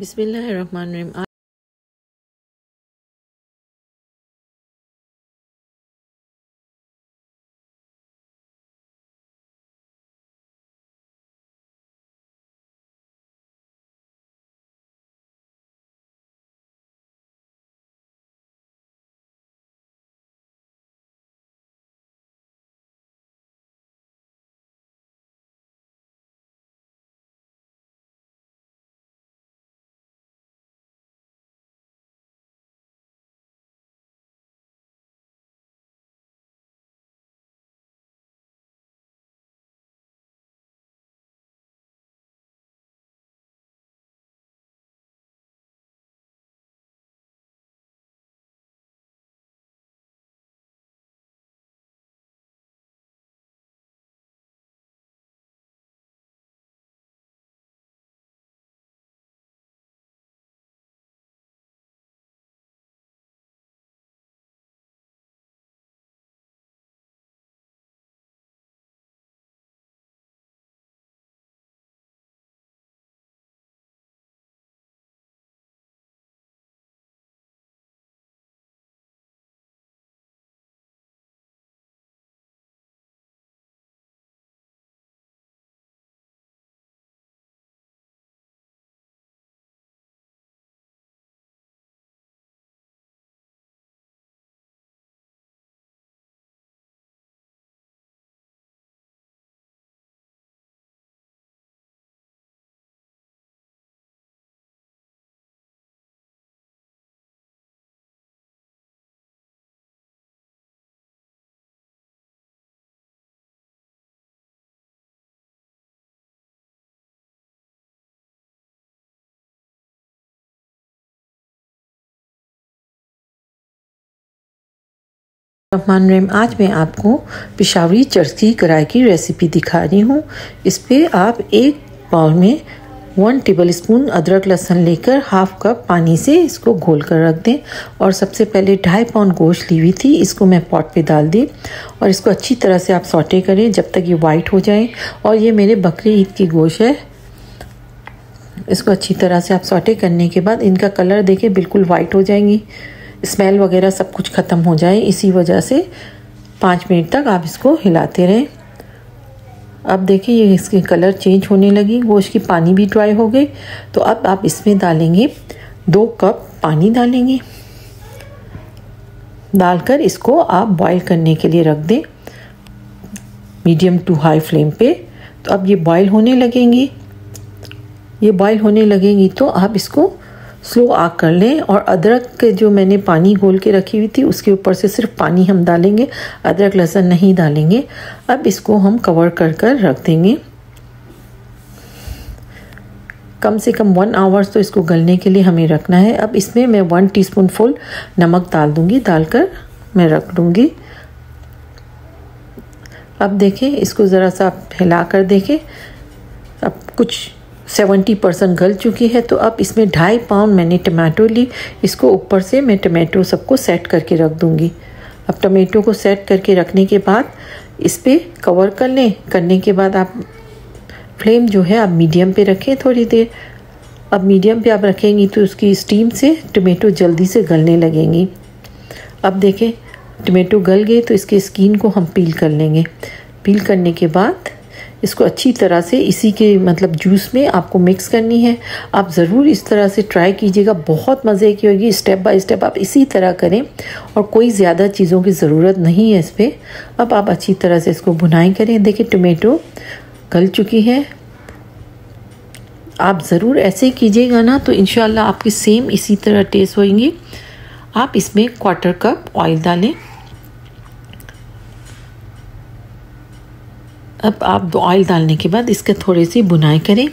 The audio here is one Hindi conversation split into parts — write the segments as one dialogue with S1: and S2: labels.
S1: Bismillahirrahmanirrahim. रहमान रेम आज मैं आपको पिशावरी चरखी कढ़ाई की रेसिपी दिखा रही हूँ इस पर आप एक बाउल में वन टेबल स्पून अदरक लहसुन लेकर हाफ कप पानी से इसको घोल कर रख दें और सबसे पहले ढाई पाउंड गोश्त ली हुई थी इसको मैं पॉट पे डाल दी और इसको अच्छी तरह से आप सॉटे करें जब तक ये वाइट हो जाए और ये मेरे बकरी ईद की गोश्त है इसको अच्छी तरह से आप सौटे करने के बाद इनका कलर देखें बिल्कुल वाइट हो जाएंगी स्मेल वगैरह सब कुछ ख़त्म हो जाए इसी वजह से पाँच मिनट तक आप इसको हिलाते रहें अब देखिए ये इसके कलर चेंज होने लगी गोश्त की पानी भी ड्राई हो गई तो अब आप इसमें डालेंगे दो कप पानी डालेंगे डालकर इसको आप बॉईल करने के लिए रख दें मीडियम टू हाई फ्लेम पे तो अब ये बॉईल होने लगेंगी ये बॉईल होने लगेंगी तो आप इसको स्लो आग कर लें और अदरक के जो मैंने पानी घोल के रखी हुई थी उसके ऊपर से सिर्फ पानी हम डालेंगे अदरक लहसुन नहीं डालेंगे अब इसको हम कवर कर कर रख देंगे कम से कम वन आवर्स तो इसको गलने के लिए हमें रखना है अब इसमें मैं वन टीस्पून फुल नमक डाल दूंगी डालकर मैं रख लूँगी अब देखें इसको ज़रा सा हिला कर देखें अब कुछ सेवेंटी परसेंट गल चुकी है तो अब इसमें ढाई पाउंड मैंने टमाटो ली इसको ऊपर से मैं टमाटो सबको सेट करके रख दूँगी अब टमाटो को सेट करके रखने के बाद इस पर कवर कर लें करने के बाद आप फ्लेम जो है आप मीडियम पे रखें थोड़ी देर अब मीडियम पे आप रखेंगी तो उसकी स्टीम से टमेटो जल्दी से गलने लगेंगी अब देखें टमेटो गल गए तो इसके स्किन को हम पील कर लेंगे पील करने के बाद इसको अच्छी तरह से इसी के मतलब जूस में आपको मिक्स करनी है आप ज़रूर इस तरह से ट्राई कीजिएगा बहुत मज़े की होगी स्टेप बाय स्टेप आप इसी तरह करें और कोई ज़्यादा चीज़ों की ज़रूरत नहीं है इस पर अब आप अच्छी तरह से इसको बुनाई करें देखिए टोमेटो गल चुकी है आप ज़रूर ऐसे कीजिएगा ना तो इन आपकी सेम इसी तरह टेस्ट होएंगी आप इसमें क्वार्टर कप ऑयल डालें अब आप ऑयल डालने के बाद इसका थोड़ी सी बुनाई करें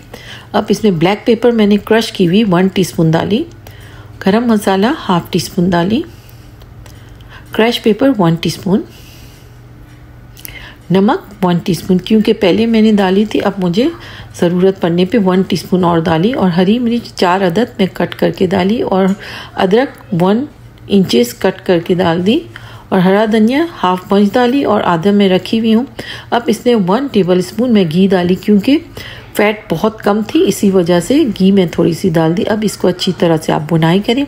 S1: अब इसमें ब्लैक पेपर मैंने क्रश की हुई वन टीस्पून डाली गरम मसाला हाफ टी स्पून डाली क्रश पेपर वन टीस्पून नमक वन टीस्पून क्योंकि पहले मैंने डाली थी अब मुझे ज़रूरत पड़ने पे वन टीस्पून और डाली और हरी मिर्च चार अदद मैं कट करके डाली और अदरक वन इंचेस कट करके डाल दी और हरा धनिया हाफ पंच डाली और आधा में रखी हुई हूँ अब इसमें वन टेबल स्पून में घी डाली क्योंकि फैट बहुत कम थी इसी वजह से घी में थोड़ी सी डाल दी अब इसको अच्छी तरह से आप बुनाई करें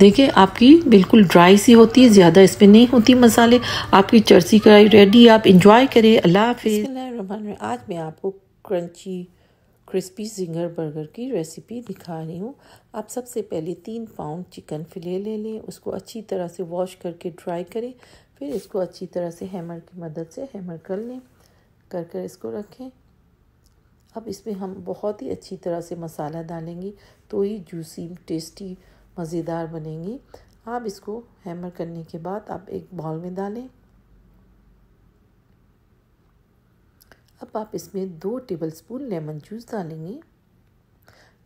S1: देखिए आपकी बिल्कुल ड्राई सी होती है ज़्यादा इसमें नहीं होती मसाले आपकी चर्सी कढ़ाई रेडी आप इंजॉय करें अल्लाह हाफिज़ आज मैं आपको क्रंची क्रिस्पी जिंगर बर्गर की रेसिपी दिखा रही हूँ आप सबसे पहले तीन पाउंड चिकन फिले ले लें उसको अच्छी तरह से वॉश करके ड्राई करें फिर इसको अच्छी तरह से हैमर की मदद से हैमर कर लें कर कर इसको रखें अब इसमें हम बहुत ही अच्छी तरह से मसाला डालेंगे तो ही जूसी टेस्टी मज़ेदार बनेंगी आप इसको हैमर करने के बाद आप एक बॉल में डालें अब आप इसमें दो टेबलस्पून लेमन जूस डालेंगे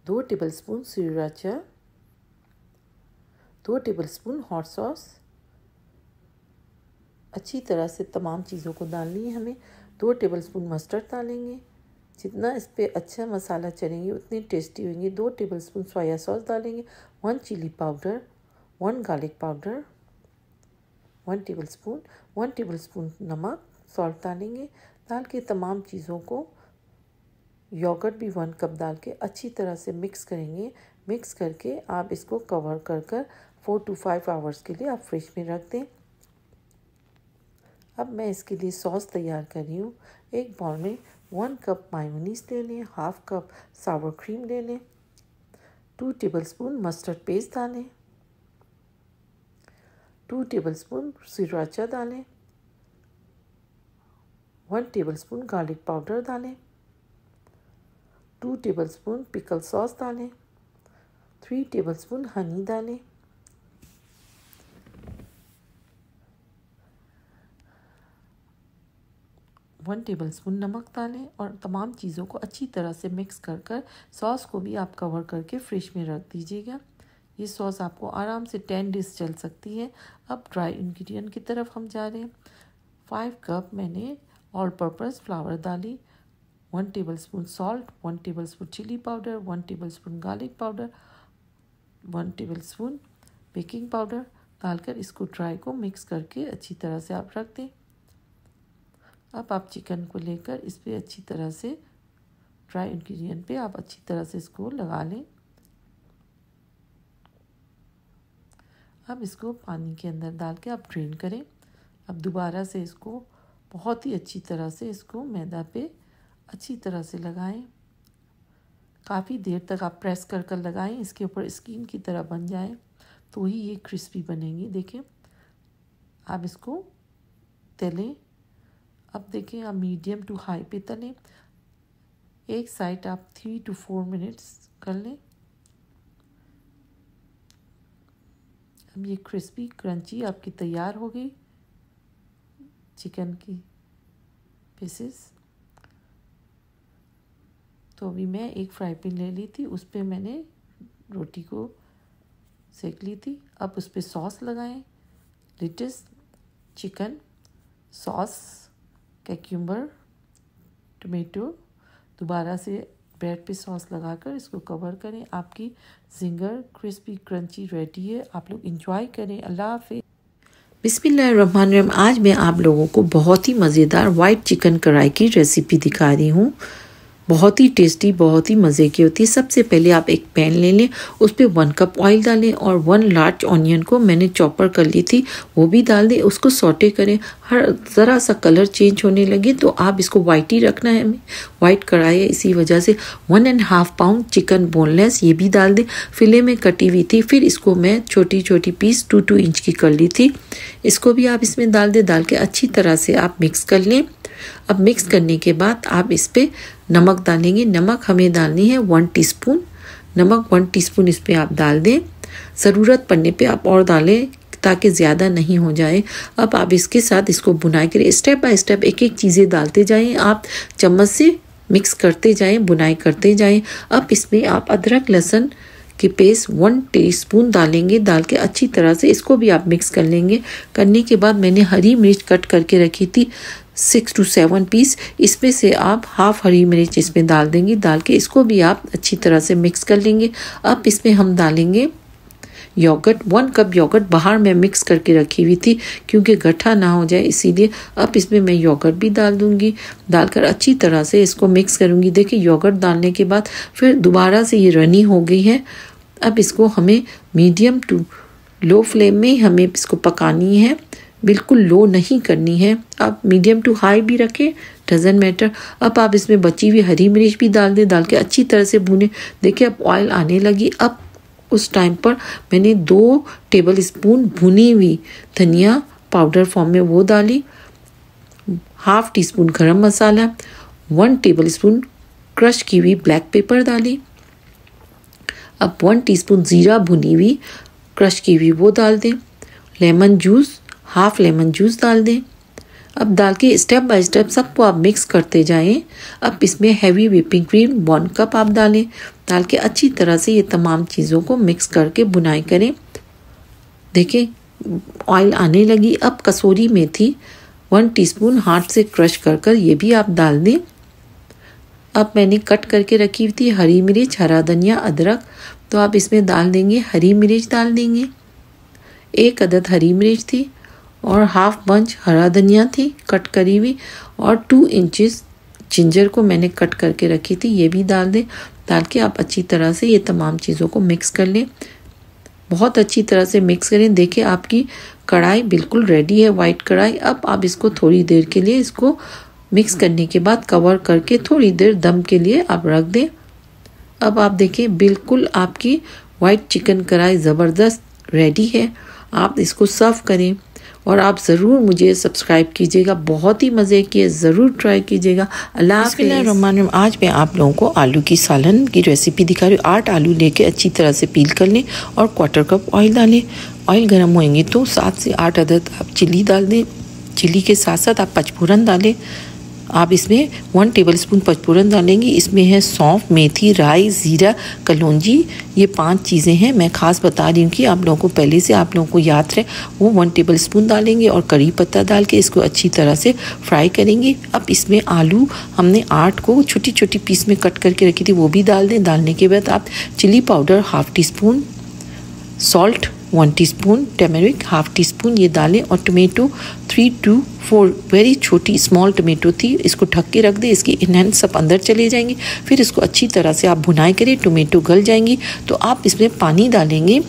S1: दो टेबलस्पून सिराचा दो टेबलस्पून हॉट सॉस अच्छी तरह से तमाम चीज़ों को डालनी है हमें दो टेबलस्पून मस्टर्ड डालेंगे जितना इस पर अच्छा मसाला चलेंगे उतने टेस्टी होंगे दो टेबलस्पून सोया सॉस डालेंगे one chilli powder one garlic powder one tablespoon one tablespoon नमक सॉल्ट डालेंगे दाल की तमाम चीज़ों को योगर्ट भी वन कप डाल के अच्छी तरह से मिक्स करेंगे मिक्स करके आप इसको कवर कर कर फोर टू फाइव आवर्स के लिए आप फ्रिज में रख दें अब मैं इसके लिए सॉस तैयार कर रही हूँ एक बाउल में वन कप मायोनीस ले लें हाफ कप सावर क्रीम ले लें टू टेबलस्पून मस्टर्ड पेस्ट डालें टू टेबलस्पून सिराचा डालें one tablespoon garlic powder डालें two tablespoon pickle sauce डालें थ्री टेबल स्पून हनी डालें वन टेबल स्पून नमक डालें और तमाम चीज़ों को अच्छी तरह से मिक्स कर कर सॉस को भी आप कवर करके फ्रिज में रख दीजिएगा ये सॉस आपको आराम से टेन डेज चल सकती है अब ड्राई इंग्रेडिएंट की तरफ हम जा रहे हैं फाइव कप मैंने purpose flour one tablespoon salt one tablespoon chilli powder one tablespoon garlic powder one tablespoon baking powder डालकर इसको ड्राई को मिक्स करके अच्छी तरह से आप रख दें अब आप चिकन को लेकर इस पर अच्छी तरह से ड्राई इन्ग्रीडियन पे आप अच्छी तरह से इसको लगा लें अब इसको पानी के अंदर डाल के आप ड्रेन करें अब दोबारा से इसको बहुत ही अच्छी तरह से इसको मैदा पे अच्छी तरह से लगाएं काफ़ी देर तक आप प्रेस कर कर लगाएं इसके ऊपर स्किन की तरह बन जाए तो ही ये क्रिस्पी बनेंगी देखें आप इसको तलें अब देखें आप मीडियम टू हाई पे तलें एक साइड आप थ्री टू फोर मिनट्स कर लें अब ये क्रिस्पी क्रंची आपकी तैयार हो गई चिकन की पीसेस तो अभी मैं एक फ्राई पैन ले ली थी उस पर मैंने रोटी को सेक ली थी अब उस पर सॉस लगाएं lettuce chicken sauce cucumber tomato दोबारा से ब्रेड पे सॉस लगाकर इसको कवर करें आपकी जिंगर क्रिस्पी क्रंची रेडी है आप लोग इंजॉय करें अल्लाह हाफि बिसमीम आज मैं आप लोगों को बहुत ही मज़ेदार वाइट चिकन कढ़ाई की रेसिपी दिखा रही हूँ बहुत ही टेस्टी बहुत ही मज़े की होती है सबसे पहले आप एक पैन ले लें उस पर वन कप ऑयल डालें और वन लार्ज ऑनियन को मैंने चॉपर कर ली थी वो भी डाल दें उसको सॉटे करें हर ज़रा सा कलर चेंज होने लगे तो आप इसको वाइट ही रखना है हमें वाइट कढ़ाई है इसी वजह से one and half pound chicken boneless ये भी डाल दें फिले में कटी हुई थी फिर इसको मैं छोटी छोटी पीस टू टू इंच की कर ली थी इसको भी आप इसमें डाल दें डाल के अच्छी तरह से आप मिक्स कर लें अब मिक्स करने के बाद आप इस पर नमक डालेंगे नमक हमें डालनी है वन टीस्पून नमक वन टीस्पून इस पर आप डाल दें ज़रूरत पड़ने पे आप और डालें ताकि ज़्यादा नहीं हो जाए अब आप इसके साथ इसको बुनाई करें स्टेप बाय स्टेप एक एक चीज़ें डालते जाएं आप चम्मच से मिक्स करते जाएं बुनाई करते जाएं अब इसमें आप अदरक लहसुन की पेस्ट वन टीस्पून डालेंगे डाल के अच्छी तरह से इसको भी आप मिक्स कर लेंगे करने के बाद मैंने हरी मिर्च कट करके रखी थी सिक्स टू सेवन पीस इसमें से आप हाफ हरी मिर्च इसमें डाल देंगे डाल के इसको भी आप अच्छी तरह से मिक्स कर लेंगे अब इसमें हम डालेंगे योगर्ट वन कप योगर्ट बाहर मैं मिक्स करके रखी हुई थी क्योंकि गट्ठा ना हो जाए इसीलिए अब इसमें मैं योगर्ट भी डाल दूंगी डालकर अच्छी तरह से इसको मिक्स करूंगी देखिए योगर्ट डालने के बाद फिर दोबारा से ये रनी हो गई है अब इसको हमें मीडियम टू लो फ्लेम में हमें इसको पकानी है बिल्कुल लो नहीं करनी है आप मीडियम टू हाई भी रखें डजेंट मैटर अब आप इसमें बची हुई हरी मिर्च भी डाल दें डाल के अच्छी तरह से भूने देखिए अब ऑयल आने लगी अब उस टाइम पर मैंने दो टेबल स्पून भुनी हुई धनिया पाउडर फॉर्म में वो डाली हाफ टी स्पून गर्म मसाला वन टेबल स्पून क्रश की हुई ब्लैक पेपर डाली अब वन टीस्पून ज़ीरा भुनी हुई क्रश की हुई वो डाल दें lemon juice half lemon juice डाल दें अब डाल के स्टेप बाय स्टेप सबको आप मिक्स करते जाएं अब इसमें heavy whipping cream one cup आप डालें डाल के अच्छी तरह से ये तमाम चीज़ों को मिक्स करके बुनाई करें देखें ऑयल आने लगी अब कसूरी मेथी वन टीस्पून हाथ से क्रश कर कर ये भी आप डाल दें अब मैंने कट करके रखी हुई थी हरी मिर्च हरा धनिया अदरक तो आप इसमें डाल देंगे हरी मिर्च डाल देंगे एक अदद हरी मिर्च थी और हाफ बंच हरा धनिया थी कट करी हुई और टू इंचेस जिंजर को मैंने कट करके रखी थी ये भी डाल दें डाल के आप अच्छी तरह से ये तमाम चीज़ों को मिक्स कर लें बहुत अच्छी तरह से मिक्स करें देखिए आपकी कढ़ाई बिल्कुल रेडी है वाइट कढ़ाई अब आप इसको थोड़ी देर के लिए इसको मिक्स करने के बाद कवर करके थोड़ी देर दम के लिए आप रख दें अब आप देखें बिल्कुल आपकी वाइट चिकन कढ़ाई ज़बरदस्त रेडी है आप इसको सर्व करें और आप ज़रूर मुझे सब्सक्राइब कीजिएगा बहुत ही मज़े किए ज़रूर ट्राई कीजिएगा अल्लाह रमान आज मैं आप लोगों को आलू की सालन की रेसिपी दिखा रही हूँ आठ आलू लेके अच्छी तरह से पील कर लें और क्वार्टर कप ऑयल डालें ऑयल गर्म होएंगे तो सात से आठ अदद आप चिली डाल दें चिली के साथ साथ आप पचफोरन डालें आप इसमें वन टेबल स्पून पचपूरन डालेंगी इसमें है सौंफ मेथी राई ज़ीरा कलौजी ये पांच चीज़ें हैं मैं ख़ास बता रही हूँ कि आप लोगों को पहले से आप लोगों को याद रहे वो वन टेबल स्पून डालेंगे और करी पत्ता डाल के इसको अच्छी तरह से फ्राई करेंगे अब इसमें आलू हमने आठ को छोटी छोटी पीस में कट करके रखी थी वो भी डाल दें डालने के बाद आप chilli powder half teaspoon salt one teaspoon turmeric half teaspoon ये डालें और tomato three two four very छोटी स्मॉल टोमेटो थी इसको ढक के रख दें इसकी इन्हें सब अंदर चले जाएंगे फिर इसको अच्छी तरह से आप भुनाई करें टोमेटो गल जाएंगी तो आप इसमें पानी डालेंगे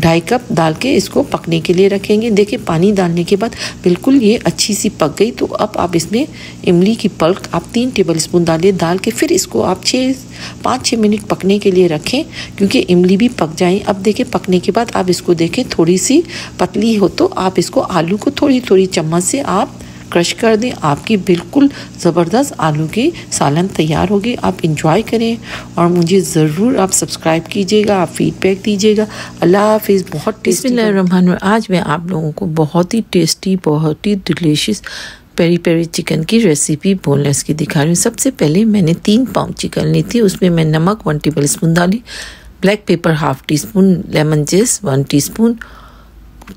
S1: ढाई कप डाल के इसको पकने के लिए रखेंगे देखिए पानी डालने के बाद बिल्कुल ये अच्छी सी पक गई तो अब आप इसमें इमली की पल्क आप तीन टेबल स्पून डालिए डाल के फिर इसको आप छः पाँच छः मिनट पकने के लिए रखें क्योंकि इमली भी पक जाए अब देखिए पकने के बाद आप इसको देखें थोड़ी सी पतली हो तो आप इसको आलू को थोड़ी थोड़ी चम्मच से आप क्रश कर दें आपकी बिल्कुल ज़बरदस्त आलू की सालन तैयार होगी आप इंजॉय करें और मुझे ज़रूर आप सब्सक्राइब कीजिएगा आप फीडबैक दीजिएगा अल्लाह हाफिज़ बहुत टेस्टी रमान आज मैं आप लोगों को बहुत ही टेस्टी बहुत ही डिलीशियस पेरी पेरी चिकन की रेसिपी बोनलेस की दिखा रही हूँ सबसे पहले मैंने तीन पाव चिकन ली थी उसमें मैं नमक वन टेबल स्पून डाली black pepper half teaspoon lemon zest one teaspoon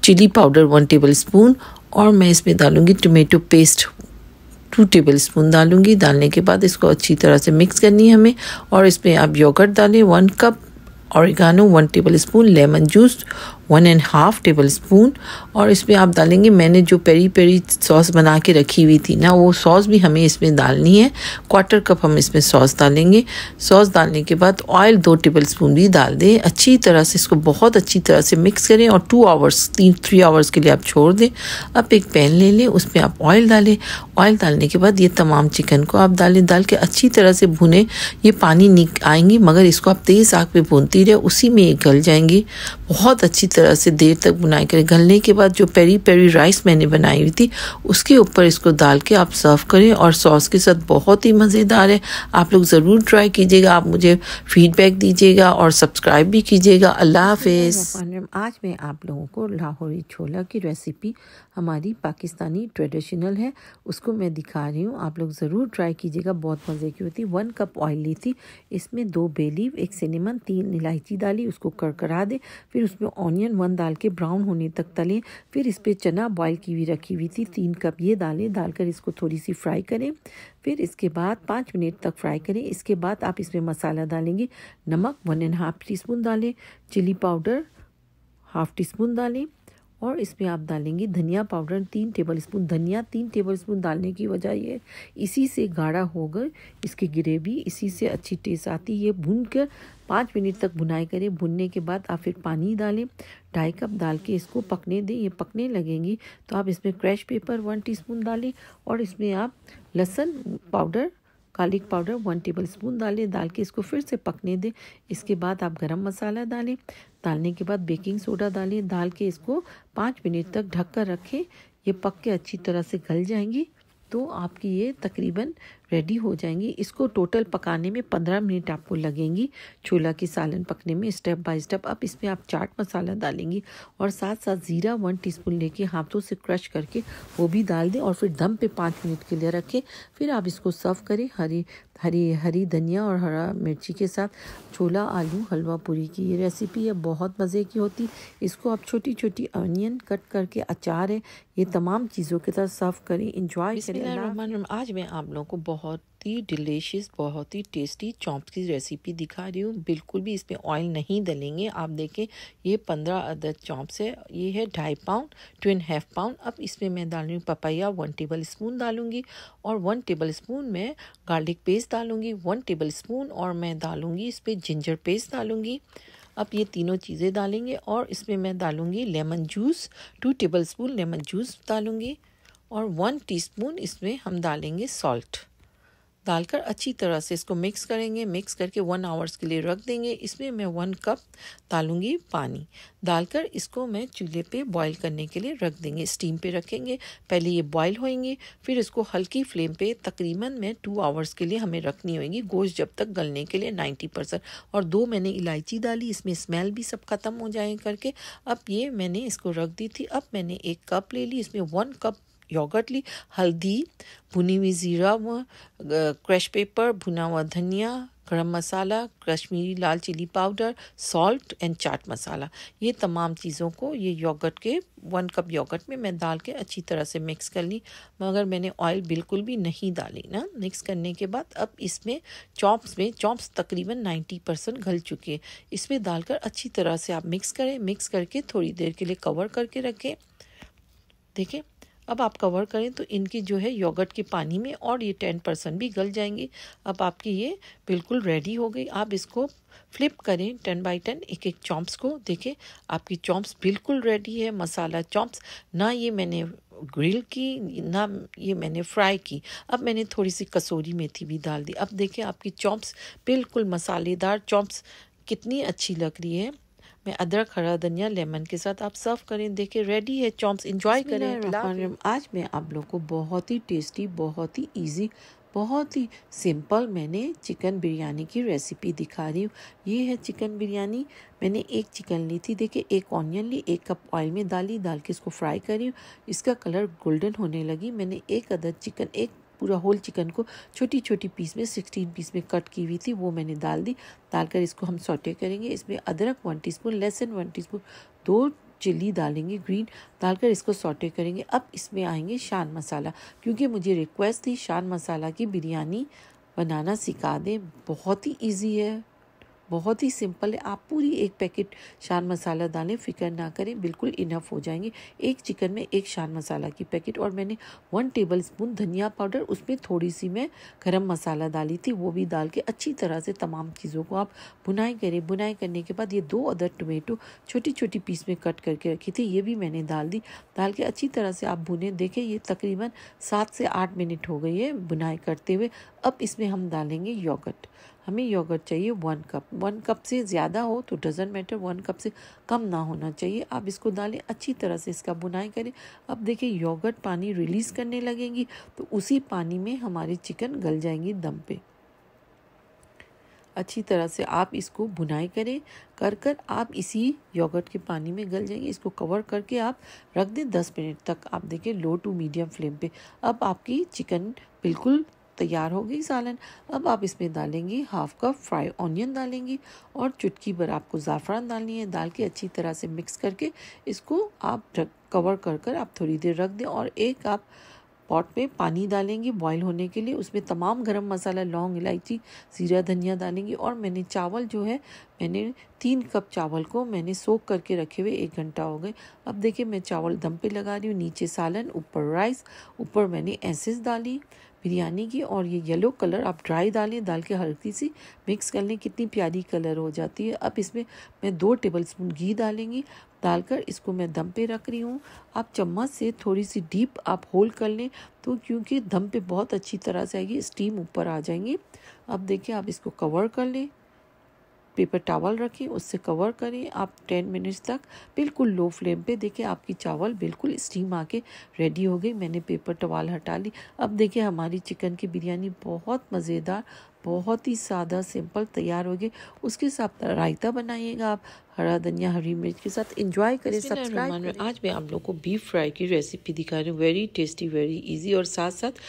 S1: chilli powder one tablespoon और मैं इसमें डालूँगी tomato paste two tablespoon डालूंगी डालने के बाद इसको अच्छी तरह से मिक्स करनी है हमें और इसमें आप योगर्ट डालें one cup oregano one tablespoon lemon juice one and half tablespoon और इसमें आप डालेंगे मैंने जो पेरी पेरी सॉस बना के रखी हुई थी ना वो सॉस भी हमें इसमें डालनी है क्वार्टर कप हम इसमें सॉस डालेंगे सॉस डालने के बाद ऑयल दो टेबल स्पून भी डाल दें अच्छी तरह से इसको बहुत अच्छी तरह से मिक्स करें और टू आवर्स तीन थ्री आवर्स के लिए आप छोड़ दें अब एक पैन ले लें उसमें आप ऑयल डालें ऑयल डालने के बाद ये तमाम चिकन को आप डालें डाल के अच्छी तरह से भुने ये पानी निक आएंगी मगर इसको आप तेज़ आग पर भूनती रहे उसी में ये गल जाएंगी बहुत अच्छी तरह तरह से देर तक बुनाई करें घलने के बाद जो पेरी पेरी राइस मैंने बनाई हुई थी उसके ऊपर इसको डाल के आप सर्व करें और सॉस के साथ बहुत ही मज़ेदार है आप लोग ज़रूर ट्राई कीजिएगा आप मुझे फीडबैक दीजिएगा और सब्सक्राइब भी कीजिएगा अल्लाह हाफिज़ आज मैं आप लोगों को लाहौरी छोला की रेसिपी हमारी पाकिस्तानी ट्रेडिशनल है उसको मैं दिखा रही हूँ आप लोग ज़रूर ट्राई कीजिएगा बहुत मज़े की होती वन कप ऑयल ली थी इसमें दो बेलीव एक सिनेमन तीन इलायची डाली उसको करकरा दे फिर उसमें ऑनियन सोयाबीन वन दाल के ब्राउन होने तक तलें फिर इस पर चना बॉईल की हुई रखी हुई थी तीन कप ये दालें डालकर इसको थोड़ी सी फ्राई करें फिर इसके बाद पाँच मिनट तक फ्राई करें इसके बाद आप इसमें मसाला डालेंगे नमक one and half teaspoon डालें chilli powder half teaspoon डालें और इसमें आप डालेंगे धनिया पाउडर तीन टेबल स्पून धनिया तीन टेबल स्पून डालने की वजह यह इसी से गाढ़ा होगा इसकी ग्रेवी इसी से अच्छी टेस्ट आती है भून कर पाँच मिनट तक भुनाई करें भुनने के बाद आप फिर पानी डालें ढाई कप डाल के इसको पकने दें ये पकने लगेंगी तो आप इसमें क्रैश पेपर वन टीस्पून डालें और इसमें आप लहसुन powder garlic powder one tablespoon डालें डाल के इसको फिर से पकने दें इसके बाद आप गरम मसाला डालें डालने के बाद बेकिंग सोडा डालें डाल के इसको पाँच मिनट तक ढक कर रखें ये पक के अच्छी तरह से गल जाएंगी तो आपकी ये तकरीबन रेडी हो जाएंगी इसको टोटल पकाने में पंद्रह मिनट आपको लगेंगी छोला की सालन पकने में स्टेप बाय स्टेप अब इसमें आप चाट मसाला डालेंगी और साथ साथ ज़ीरा वन टीस्पून लेके हाथों से क्रश करके वो भी डाल दें और फिर दम पे पाँच मिनट के लिए रखें फिर आप इसको सर्व करें हरी हरी हरी धनिया और हरा मिर्ची के साथ छोला आलू हलवा पूरी की ये रेसिपी है बहुत मज़े की होती इसको आप छोटी छोटी अनियन कट करके अचार है ये तमाम चीज़ों के साथ सर्व करें इंजॉय करें आज मैं आप लोगों को बहुत बहुत ही डिलीशियस बहुत ही टेस्टी चॉप्स की रेसिपी दिखा रही हूँ बिल्कुल भी इसमें ऑयल नहीं डलेंगे आप देखें ये पंद्रह अदद चॉप्स है ये है ढाई pound two and half pound अब इसमें मैं डाल रही पपाया वन टेबल स्पून डालूँगी और वन टेबल स्पून मैं गार्लिक पेस्ट डालूँगी वन टेबल स्पून और मैं डालूँगी इस पर जिंजर पेस्ट डालूँगी अब ये तीनों चीज़ें डालेंगे और इसमें मैं डालूँगी lemon juice two tablespoon lemon juice डालूँगी और वन टीस्पून इसमें हम डालेंगे सॉल्ट डालकर अच्छी तरह से इसको मिक्स करेंगे मिक्स करके वन आवर्स के लिए रख देंगे इसमें मैं वन कप डालूंगी पानी डालकर इसको मैं चूल्हे पे बॉईल करने के लिए रख देंगे स्टीम पे रखेंगे पहले ये बॉईल होएंगे फिर इसको हल्की फ्लेम पे तकरीबन मैं टू आवर्स के लिए हमें रखनी होगी गोश्त जब तक गलने के लिए नाइन्टी परसेंट और दो मैंने इलायची डाली इसमें स्मेल भी सब ख़त्म हो जाए करके अब ये मैंने इसको रख दी थी अब मैंने एक कप ले ली इसमें वन कप योगर्ट ली हल्दी भुनी हुई ज़ीरा व क्रश पेपर भुना हुआ धनिया गरम मसाला कश्मीरी लाल चिली पाउडर सॉल्ट एंड चाट मसाला ये तमाम चीज़ों को ये योगर्ट के वन कप योगर्ट में मैं डाल के अच्छी तरह से मिक्स कर ली मगर मैंने ऑयल बिल्कुल भी नहीं डाली ना मिक्स करने के बाद अब इसमें चॉप्स में चॉप्स तकरीबन नाइन्टी परसेंट घल चुके हैं इसमें डालकर अच्छी तरह से आप मिक्स करें मिक्स करके थोड़ी देर के लिए कवर करके रखें देखें अब आप कवर करें तो इनकी जो है योगर्ट के पानी में और ये टेन परसेंट भी गल जाएंगी अब आपकी ये बिल्कुल रेडी हो गई आप इसको फ्लिप करें टेन बाई टेन एक एक चॉम्प्स को देखें आपकी चॉम्प्स बिल्कुल रेडी है मसाला चॉम्प्स ना ये मैंने ग्रिल की ना ये मैंने फ्राई की अब मैंने थोड़ी सी कसूरी मेथी भी डाल दी अब देखें आपकी चॉम्प्स बिल्कुल मसालेदार चॉम्प्स कितनी अच्छी लग रही है में अदरक हरा धनिया लेमन के साथ आप सर्व करें देखिए रेडी है चॉम्स इंजॉय करें आज मैं आप लोग को बहुत ही टेस्टी बहुत ही ईजी बहुत ही सिंपल मैंने चिकन बिरयानी की रेसिपी दिखा रही हूँ ये है चिकन बिरयानी मैंने एक चिकन ली थी देखिए एक ऑनियन ली एक कप ऑयल में डाली डाल के इसको फ्राई करी इसका कलर गोल्डन होने लगी मैंने एक अदर चिकन एक पूरा होल चिकन को छोटी छोटी पीस में सिक्सटीन पीस में कट की हुई थी वो मैंने डाल दी डालकर इसको हम सौटे करेंगे इसमें अदरक वन टी स्पून लहसुन वन टी स्पून दो चिल्ली डालेंगे ग्रीन डालकर इसको सौटे करेंगे अब इसमें आएंगे शान मसाला क्योंकि मुझे रिक्वेस्ट थी शान मसाला की बिरयानी बनाना सिखा दें बहुत ही ईजी है बहुत ही सिंपल है आप पूरी एक पैकेट शान मसाला डालें फिक्र ना करें बिल्कुल इनफ हो जाएंगे एक चिकन में एक शान मसाला की पैकेट और मैंने वन टेबल स्पून धनिया पाउडर उसमें थोड़ी सी मैं गरम मसाला डाली थी वो भी डाल के अच्छी तरह से तमाम चीज़ों को आप बुनाई करें बुनाई करने के बाद ये दो अदर टमेटो छोटी छोटी पीस में कट करके रखी थी ये भी मैंने डाल दी डाल के अच्छी तरह से आप भुने देखें ये तकरीबन सात से आठ मिनट हो गई है बुनाई करते हुए अब इसमें हम डालेंगे योगट हमें योगट चाहिए वन कप वन कप से ज़्यादा हो तो डजेंट मैटर वन कप से कम ना होना चाहिए आप इसको डालें अच्छी तरह से इसका बुनाई करें अब देखिए योगर्ट पानी रिलीज़ करने लगेंगी तो उसी पानी में हमारे चिकन गल जाएंगी दम पे अच्छी तरह से आप इसको बुनाई करें कर कर आप इसी योगर्ट के पानी में गल जाएंगे इसको कवर करके आप रख दें दस मिनट तक आप देखें लो टू मीडियम फ्लेम पे अब आपकी चिकन बिल्कुल तैयार हो गई सालन अब आप इसमें डालेंगी हाफ कप फ्राई ऑनियन डालेंगी और चुटकी भर आपको ज़ाफ़रान डालनी है डाल के अच्छी तरह से मिक्स करके इसको आप कवर कर कर आप थोड़ी देर रख दें और एक आप पॉट में पानी डालेंगे बॉईल होने के लिए उसमें तमाम गरम मसाला लौंग इलायची जीरा धनिया डालेंगे और मैंने चावल जो है मैंने तीन कप चावल को मैंने सोख करके रखे हुए एक घंटा हो गए अब देखिए मैं चावल दम पे लगा रही हूँ नीचे सालन ऊपर राइस ऊपर मैंने एसेस डाली बिरयानी की और ये येलो कलर आप ड्राई डालें दाल के हल्की सी मिक्स कर लें कितनी प्यारी कलर हो जाती है अब इसमें मैं दो टेबल स्पून घी डालेंगी डालकर इसको मैं दम पे रख रही हूँ आप चम्मच से थोड़ी सी डीप आप होल्ड कर लें तो क्योंकि दम पे बहुत अच्छी तरह से आएगी स्टीम ऊपर आ जाएंगी अब देखिए आप इसको कवर कर लें पेपर टावल रखें उससे कवर करें आप टेन मिनट्स तक बिल्कुल लो फ्लेम पे देखें आपकी चावल बिल्कुल स्टीम आके रेडी हो गई मैंने पेपर टवाल हटा ली अब देखें हमारी चिकन की बिरयानी बहुत मज़ेदार बहुत ही सादा सिंपल तैयार हो गई उसके साथ रायता बनाइएगा आप हरा धनिया हरी मिर्च के साथ इंजॉय करें सब्सक्राइब आज मैं आप लोग को बीफ फ्राई की रेसिपी दिखा रही हूँ वेरी टेस्टी वेरी इजी और साथ साथ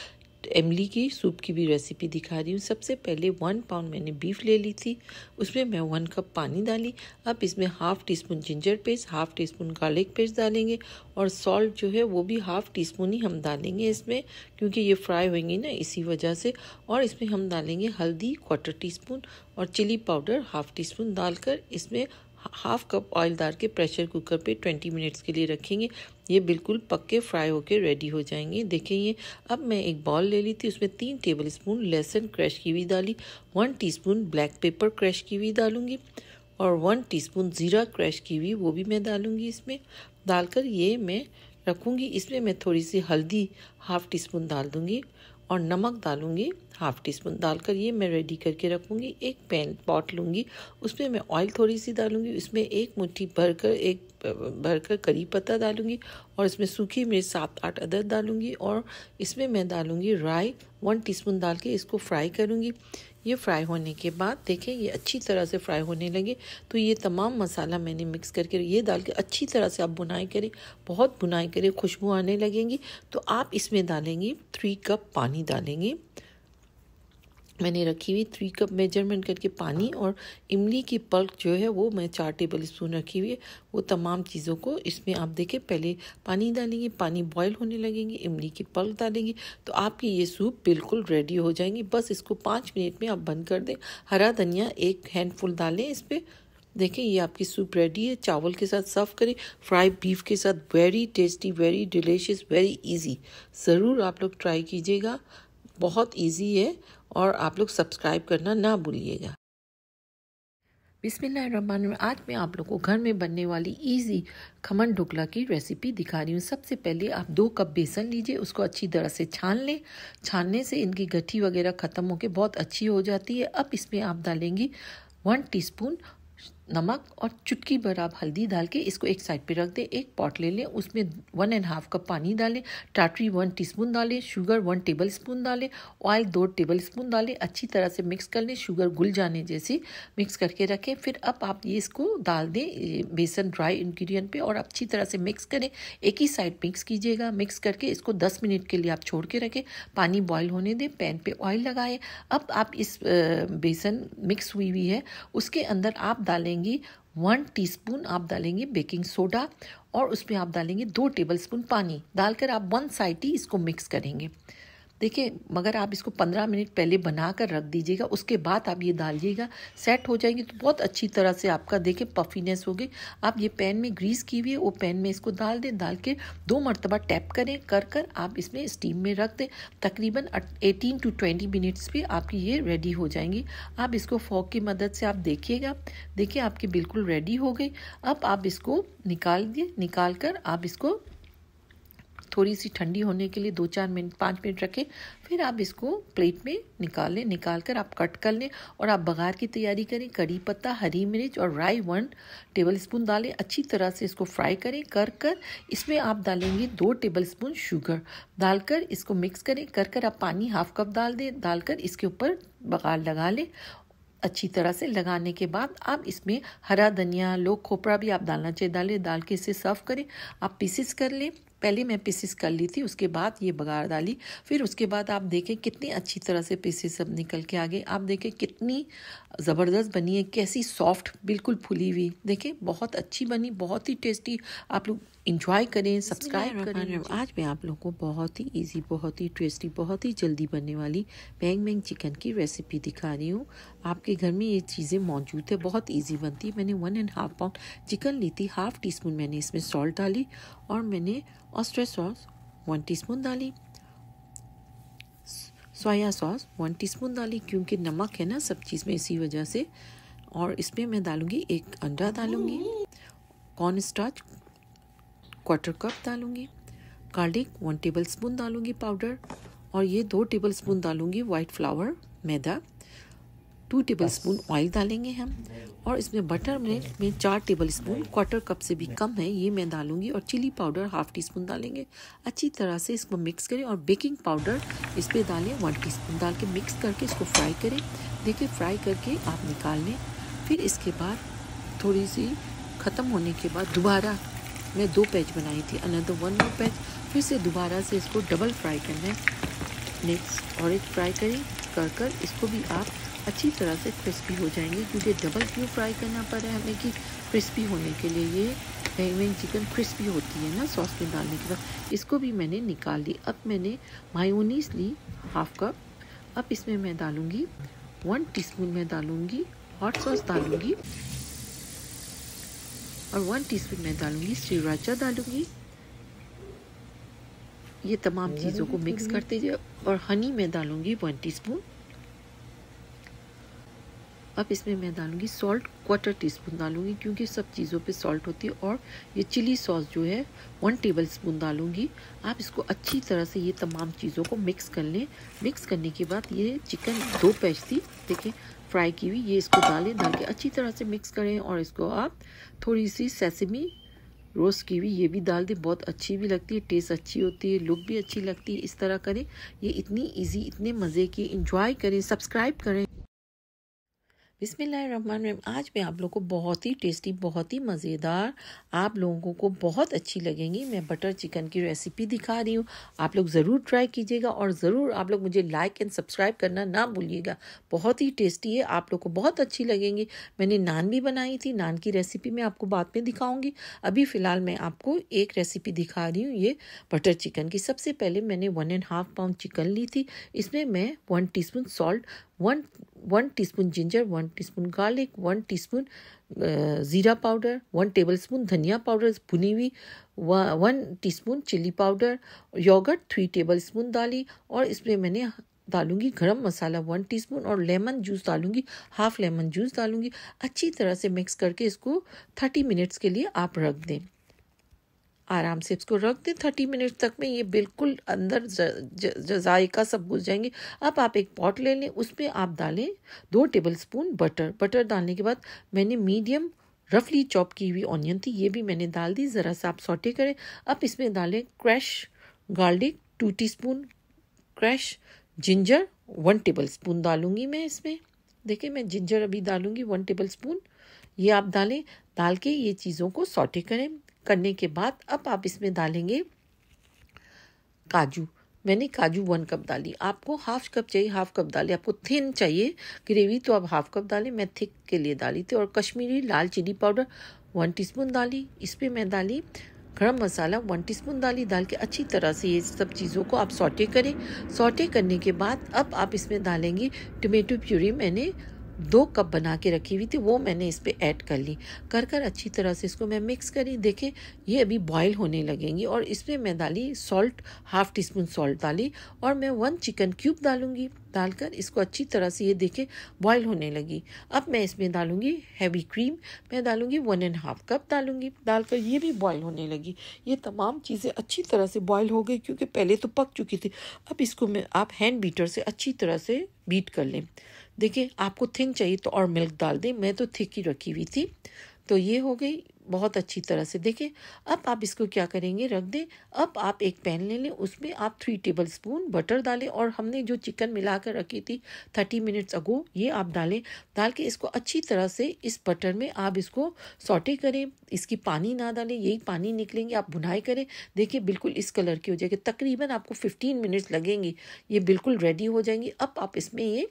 S1: इमली की सूप की भी रेसिपी दिखा रही हूँ सबसे पहले वन पाउंड मैंने बीफ ले ली थी उसमें मैं वन कप पानी डाली अब इसमें half teaspoon ginger paste half teaspoon garlic paste डालेंगे और सॉल्ट जो है वो भी हाफ टी स्पून ही हम डालेंगे इसमें क्योंकि ये फ्राई होंगी ना इसी वजह से और इसमें हम डालेंगे हल्दी क्वार्टर टी स्पून और chilli powder half teaspoon डालकर इसमें हाफ कप ऑयल डाल के प्रेशर कुकर पे 20 मिनट्स के लिए रखेंगे ये बिल्कुल पक्के फ्राई होकर रेडी हो जाएंगे देखें ये अब मैं एक बॉल ले ली थी उसमें तीन टेबल स्पून लहसुन क्रश की हुई डाली one teaspoon black pepper crush की हुई डालूंगी और वन टीस्पून ज़ीरा क्रश की हुई वो भी मैं डालूंगी इसमें डालकर ये मैं रखूँगी इसमें मैं थोड़ी सी हल्दी हाफ टी स्पून डाल दूँगी और नमक डालूँगी हाफ़ टी स्पून डालकर ये मैं रेडी करके रखूँगी एक पैन पॉट लूँगी उसमें मैं ऑयल थोड़ी सी डालूँगी उसमें एक मुट्ठी भरकर एक भरकर करी पत्ता डालूँगी और इसमें सूखी मिर्च सात आठ अदद डालूँगी और इसमें मैं डालूँगी राई वन टीस्पून डाल के इसको फ्राई करूँगी ये फ्राई होने के बाद देखें ये अच्छी तरह से फ्राई होने लगे तो ये तमाम मसाला मैंने मिक्स करके ये डाल के अच्छी तरह से आप बुनाई करें बहुत बुनाई करें खुशबू आने लगेंगी तो आप इसमें डालेंगी थ्री कप पानी डालेंगी मैंने रखी हुई थ्री कप मेजरमेंट करके पानी हाँ। और इमली की पल्क जो है वो मैं चार टेबल स्पून रखी हुई है वो तमाम चीज़ों को इसमें आप देखें पहले पानी डालेंगे पानी बॉईल होने लगेंगे इमली की पल्क डालेंगे तो आपकी ये सूप बिल्कुल रेडी हो जाएंगी बस इसको पाँच मिनट में आप बंद कर दें हरा धनिया एक हैंडफुल डालें इस पर देखें ये आपकी सूप रेडी है चावल के साथ सर्व करें फ्राई बीफ के साथ very tasty very delicious very easy ज़रूर आप लोग ट्राई कीजिएगा बहुत ईजी है और आप लोग सब्सक्राइब करना ना भूलिएगा बिस्मिल्लामान आज मैं आप लोग को घर में बनने वाली इजी खमन ढोकला की रेसिपी दिखा रही हूँ सबसे पहले आप दो कप बेसन लीजिए उसको अच्छी तरह से छान लें छानने से इनकी गठी वगैरह ख़त्म होकर बहुत अच्छी हो जाती है अब इसमें आप डालेंगी वन टीस्पून नमक और चुटकी भर आप हल्दी डाल के इसको एक साइड पे रख दें एक पॉट ले लें उसमें वन एंड हाफ कप पानी डालें टाटरी वन टीस्पून डालें शुगर वन टेबल स्पून डालें ऑयल दो टेबल स्पून डालें अच्छी तरह से मिक्स कर लें शुगर गुल जाने जैसे मिक्स करके रखें फिर अब आप ये इसको डाल दें बेसन ड्राई इन्ग्रीडियंट पे और अच्छी तरह से मिक्स करें एक ही साइड मिक्स कीजिएगा मिक्स करके इसको दस मिनट के लिए आप छोड़ के रखें पानी बॉयल होने दें पैन पर ऑयल लगाएं अब आप इस बेसन मिक्स हुई हुई है उसके अंदर आप डालेंगे डालेंगे वन टीस्पून आप डालेंगे बेकिंग सोडा और उसमें आप डालेंगे दो टेबलस्पून पानी डालकर आप वन साइड ही इसको मिक्स करेंगे देखिए मगर आप इसको पंद्रह मिनट पहले बना कर रख दीजिएगा उसके बाद आप ये डालिएगा सेट हो जाएंगे तो बहुत अच्छी तरह से आपका देखें पफीनेस हो गई आप ये पैन में ग्रीस की हुई है वो पैन में इसको डाल दें डाल के दो मरतबा टैप करें कर कर आप इसमें स्टीम में रख दें तकरीबन एटीन टू ट्वेंटी मिनट्स भी आपकी ये रेडी हो जाएंगी आप इसको फॉक की मदद से आप देखिएगा देखिए आपकी बिल्कुल रेडी हो गई अब आप इसको निकाल दिए निकाल कर आप इसको थोड़ी सी ठंडी होने के लिए दो चार मिनट पाँच मिनट रखें फिर आप इसको प्लेट में निकाल लें निकाल कर आप कट कर लें और आप बघार की तैयारी करें कड़ी पत्ता हरी मिर्च और राई वन टेबल स्पून डालें अच्छी तरह से इसको फ्राई करें कर कर इसमें आप डालेंगे दो टेबल स्पून शुगर डालकर इसको मिक्स करें कर कर आप पानी हाफ कप डाल दें डालकर इसके ऊपर बघार लगा लें अच्छी तरह से लगाने के बाद आप इसमें हरा धनिया लो खोपरा भी आप डालना चाहिए डालें डाल के इसे सर्व करें आप पीसेस कर लें पहले मैं पीसेस कर ली थी उसके बाद ये बघार डाली फिर उसके बाद आप देखें कितनी अच्छी तरह से पीसेस सब निकल के आ गए आप देखें कितनी ज़बरदस्त बनी है कैसी सॉफ्ट बिल्कुल फुली हुई देखें बहुत अच्छी बनी बहुत ही टेस्टी आप लोग इंजॉय करें सब्सक्राइब करें आज मैं आप लोगों को बहुत ही इजी बहुत ही टेस्टी बहुत ही जल्दी बनने वाली बैंग बैंग चिकन की रेसिपी दिखा रही हूँ आपके घर में ये चीज़ें मौजूद है बहुत इजी बनती है मैंने one and half pound chicken ली थी हाफ टी स्पून मैंने इसमें सॉल्ट डाली और मैंने oyster sauce one teaspoon डाली सोया सॉस वन स्पून डाली क्योंकि नमक है ना सब चीज़ में इसी वजह से और इसमें मैं डालूँगी एक अंडा डालूँगी कॉर्न स्टार्च क्वार्टर कप डालूँगी गार्लिक वन टेबल स्पून डालूँगी पाउडर और ये दो टेबल स्पून डालूँगी वाइट फ्लावर मैदा टू टेबल स्पून ऑयल डालेंगे हम और इसमें बटर मिल्क में चार टेबल स्पून क्वार्टर कप से भी कम है ये मैं डालूंगी और chilli powder half teaspoon डालेंगे अच्छी तरह से इसको मिक्स करें और बेकिंग पाउडर इस पर डालें वन टी स्पून डाल के मिक्स करके इसको फ्राई करें देखिए फ्राई करके आप निकाल लें फिर इसके बाद थोड़ी सी ख़त्म होने के बाद दोबारा मैं दो पैच बनाई थी अनदर वन मोर पैच फिर से दोबारा से इसको डबल फ्राई करना है नेक्स्ट एक फ्राई करें कर कर इसको भी आप अच्छी तरह से क्रिस्पी हो जाएंगे क्योंकि डबल क्यों फ्राई करना पड़ रहा है हमें कि क्रिस्पी होने के लिए ये मैगमेन चिकन क्रिस्पी होती है ना सॉस में डालने के बाद इसको भी मैंने निकाल ली अब मैंने मायूनीस ली हाफ कप अब इसमें मैं डालूँगी वन टीस्पून मैं डालूँगी हॉट सॉस डालूँगी और वन टीस्पून मैं डालूँगी श्रीराचा डालूंगी ये तमाम चीज़ों को मिक्स mm-hmm. करते जाए और हनी मैं डालूँगी वन टीस्पून अब इसमें मैं डालूंगी सॉल्ट क्वार्टर टीस्पून डालूंगी क्योंकि सब चीज़ों पे सॉल्ट होती है और ये चिली सॉस जो है वन टेबल स्पून डालूंगी आप इसको अच्छी तरह से ये तमाम चीज़ों को मिक्स कर लें मिक्स करने के बाद ये चिकन दो पैच थी देखिए फ्राई की हुई ये इसको डालें डाल के अच्छी तरह से मिक्स करें और इसको आप थोड़ी सी सेसमी रोस्ट की हुई ये भी डाल दें बहुत अच्छी भी लगती है टेस्ट अच्छी होती है लुक भी अच्छी लगती है इस तरह करें ये इतनी इजी इतने मज़े की इंजॉय करें सब्सक्राइब करें बिसमीम आज मैं आप लोग को बहुत ही टेस्टी बहुत ही मज़ेदार आप लोगों को बहुत अच्छी लगेंगी मैं बटर चिकन की रेसिपी दिखा रही हूँ आप लोग ज़रूर ट्राई कीजिएगा और ज़रूर आप लोग मुझे लाइक एंड सब्सक्राइब करना ना भूलिएगा बहुत ही टेस्टी है आप लोग को बहुत अच्छी लगेंगी मैंने नान भी बनाई थी नान की रेसिपी मैं आपको बाद में दिखाऊँगी अभी फ़िलहाल मैं आपको एक रेसिपी दिखा रही हूँ ये बटर चिकन की सबसे पहले मैंने one and half pound chicken ली थी इसमें मैं one tea salt one one teaspoon ginger one teaspoon garlic one teaspoon जीरा पाउडर वन टेबल स्पून धनिया पाउडर भुनी हुई one teaspoon chilli powder yoghurt three tablespoon डाली और इसमें मैंने डालूंगी गरम मसाला वन टीस्पून और लेमन जूस डालूंगी हाफ लेमन जूस डालूंगी अच्छी तरह से मिक्स करके इसको थर्टी मिनट्स के लिए आप रख दें आराम से इसको रख दें थर्टी मिनट तक में ये बिल्कुल अंदर जायका सब घुस जाएंगे अब आप एक पॉट ले लें उसमें आप डालें दो टेबल स्पून बटर बटर डालने के बाद मैंने मीडियम रफली चॉप की हुई ऑनियन थी ये भी मैंने डाल दी ज़रा सा आप सॉटे करें अब इसमें डालें crush garlic two teaspoon crush ginger one tablespoon डालूंगी मैं इसमें देखिए मैं जिंजर अभी डालूंगी वन टेबल स्पून ये आप डालें डाल के ये चीज़ों को सॉटे करें करने के बाद अब आप इसमें डालेंगे काजू मैंने काजू वन कप डाली आपको हाफ कप चाहिए हाफ कप डाले आपको थिन चाहिए ग्रेवी तो आप हाफ कप डालें मैं थिक के लिए डाली थी और कश्मीरी लाल चिली पाउडर वन टीस्पून डाली इस पर मैं डाली गरम मसाला वन टीस्पून डाली डाल के अच्छी तरह से ये सब चीज़ों को आप सॉटे करें सॉटे करने के बाद अब आप इसमें डालेंगे टोमेटो प्यूरी मैंने दो कप बना के रखी हुई थी वो मैंने इस पर ऐड कर ली कर कर अच्छी तरह से इसको मैं मिक्स करी देखें ये अभी बॉयल होने लगेंगी और इसमें मैं डाली salt half teaspoon salt डाली और मैं वन चिकन क्यूब डालूँगी डालकर इसको अच्छी तरह से ये देखें बॉयल होने लगी अब मैं इसमें डालूँगी हैवी क्रीम मैं डालूँगी वन एंड हाफ कप डालूँगी डालकर ये भी बॉयल होने लगी ये तमाम चीज़ें अच्छी तरह से बॉयल हो गई क्योंकि पहले तो पक चुकी थी अब इसको मैं आप हैंड बीटर से अच्छी तरह से बीट कर लें देखिए आपको थिन चाहिए तो और मिल्क डाल दें मैं तो थिक ही रखी हुई थी तो ये हो गई बहुत अच्छी तरह से देखिए अब आप इसको क्या करेंगे रख दें अब आप एक पैन ले लें उसमें आप थ्री टेबल स्पून बटर डालें और हमने जो चिकन मिला कर रखी थी थर्टी मिनट्स अगो ये आप डालें डाल के इसको अच्छी तरह से इस बटर में आप इसको सॉटे करें इसकी पानी ना डालें यही पानी निकलेंगे आप भुनाई करें देखिए बिल्कुल इस कलर की हो जाएगी तकरीबन आपको फिफ्टीन मिनट्स लगेंगे ये बिल्कुल रेडी हो जाएंगी अब आप इसमें ये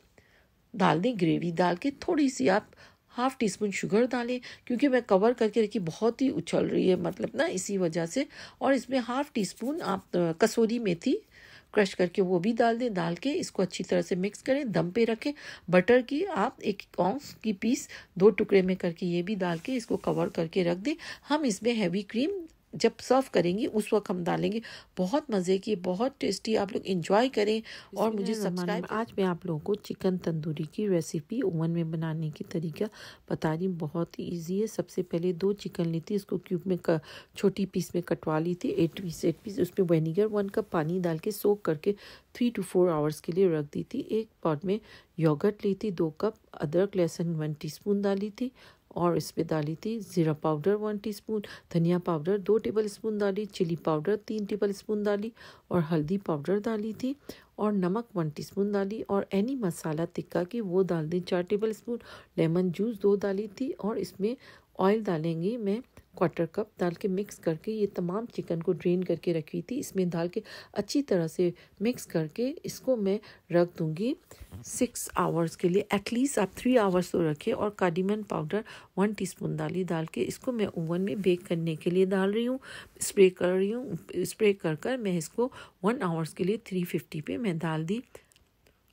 S1: डाल दें ग्रेवी डाल के थोड़ी सी आप हाफ टी स्पून शुगर डालें क्योंकि मैं कवर करके रखी बहुत ही उछल रही है मतलब ना इसी वजह से और इसमें हाफ टी स्पून आप कसूरी मेथी क्रश करके वो भी डाल दें डाल के इसको अच्छी तरह से मिक्स करें दम पे रखें बटर की आप एक औंस की पीस दो टुकड़े में करके ये भी डाल के इसको कवर करके रख दें हम इसमें हैवी क्रीम जब सर्व करेंगे उस वक्त हम डालेंगे बहुत मज़े की बहुत टेस्टी आप लोग इन्जॉय करें और मुझे सब्सक्राइब आज मैं आप लोगों को चिकन तंदूरी की रेसिपी ओवन में बनाने की तरीका बता रही बहुत ही ईजी है सबसे पहले दो चिकन ली थी इसको क्यूब में कर, छोटी पीस में कटवा ली थी एट पीस एट पीस उसमें वेनीगर वन कप पानी डाल के सोक करके थ्री टू फोर आवर्स के लिए रख दी थी एक पॉट में योगट ली थी दो कप अदरक लहसुन वन टी डाली थी और इस पर डाली थी ज़ीरा पाउडर वन टीस्पून धनिया पाउडर दो टेबल स्पून डाली चिली पाउडर तीन टेबल स्पून डाली और हल्दी पाउडर डाली थी और नमक वन टीस्पून डाली और एनी मसाला तिक्का की वो डाल दी चार टेबल स्पून लेमन जूस दो डाली थी और इसमें ऑयल डालेंगी मैं क्वार्टर कप डाल के मिक्स करके ये तमाम चिकन को ड्रेन करके रखी थी इसमें डाल के अच्छी तरह से मिक्स करके इसको मैं रख दूँगी सिक्स आवर्स के लिए एटलीस्ट आप थ्री आवर्स तो रखें और कार्डिमन पाउडर वन टीस्पून डाली डाल के इसको मैं ओवन में बेक करने के लिए डाल रही हूँ स्प्रे कर रही हूँ स्प्रे कर कर मैं इसको वन आवर्स के लिए थ्री फिफ्टी पे मैं डाल दी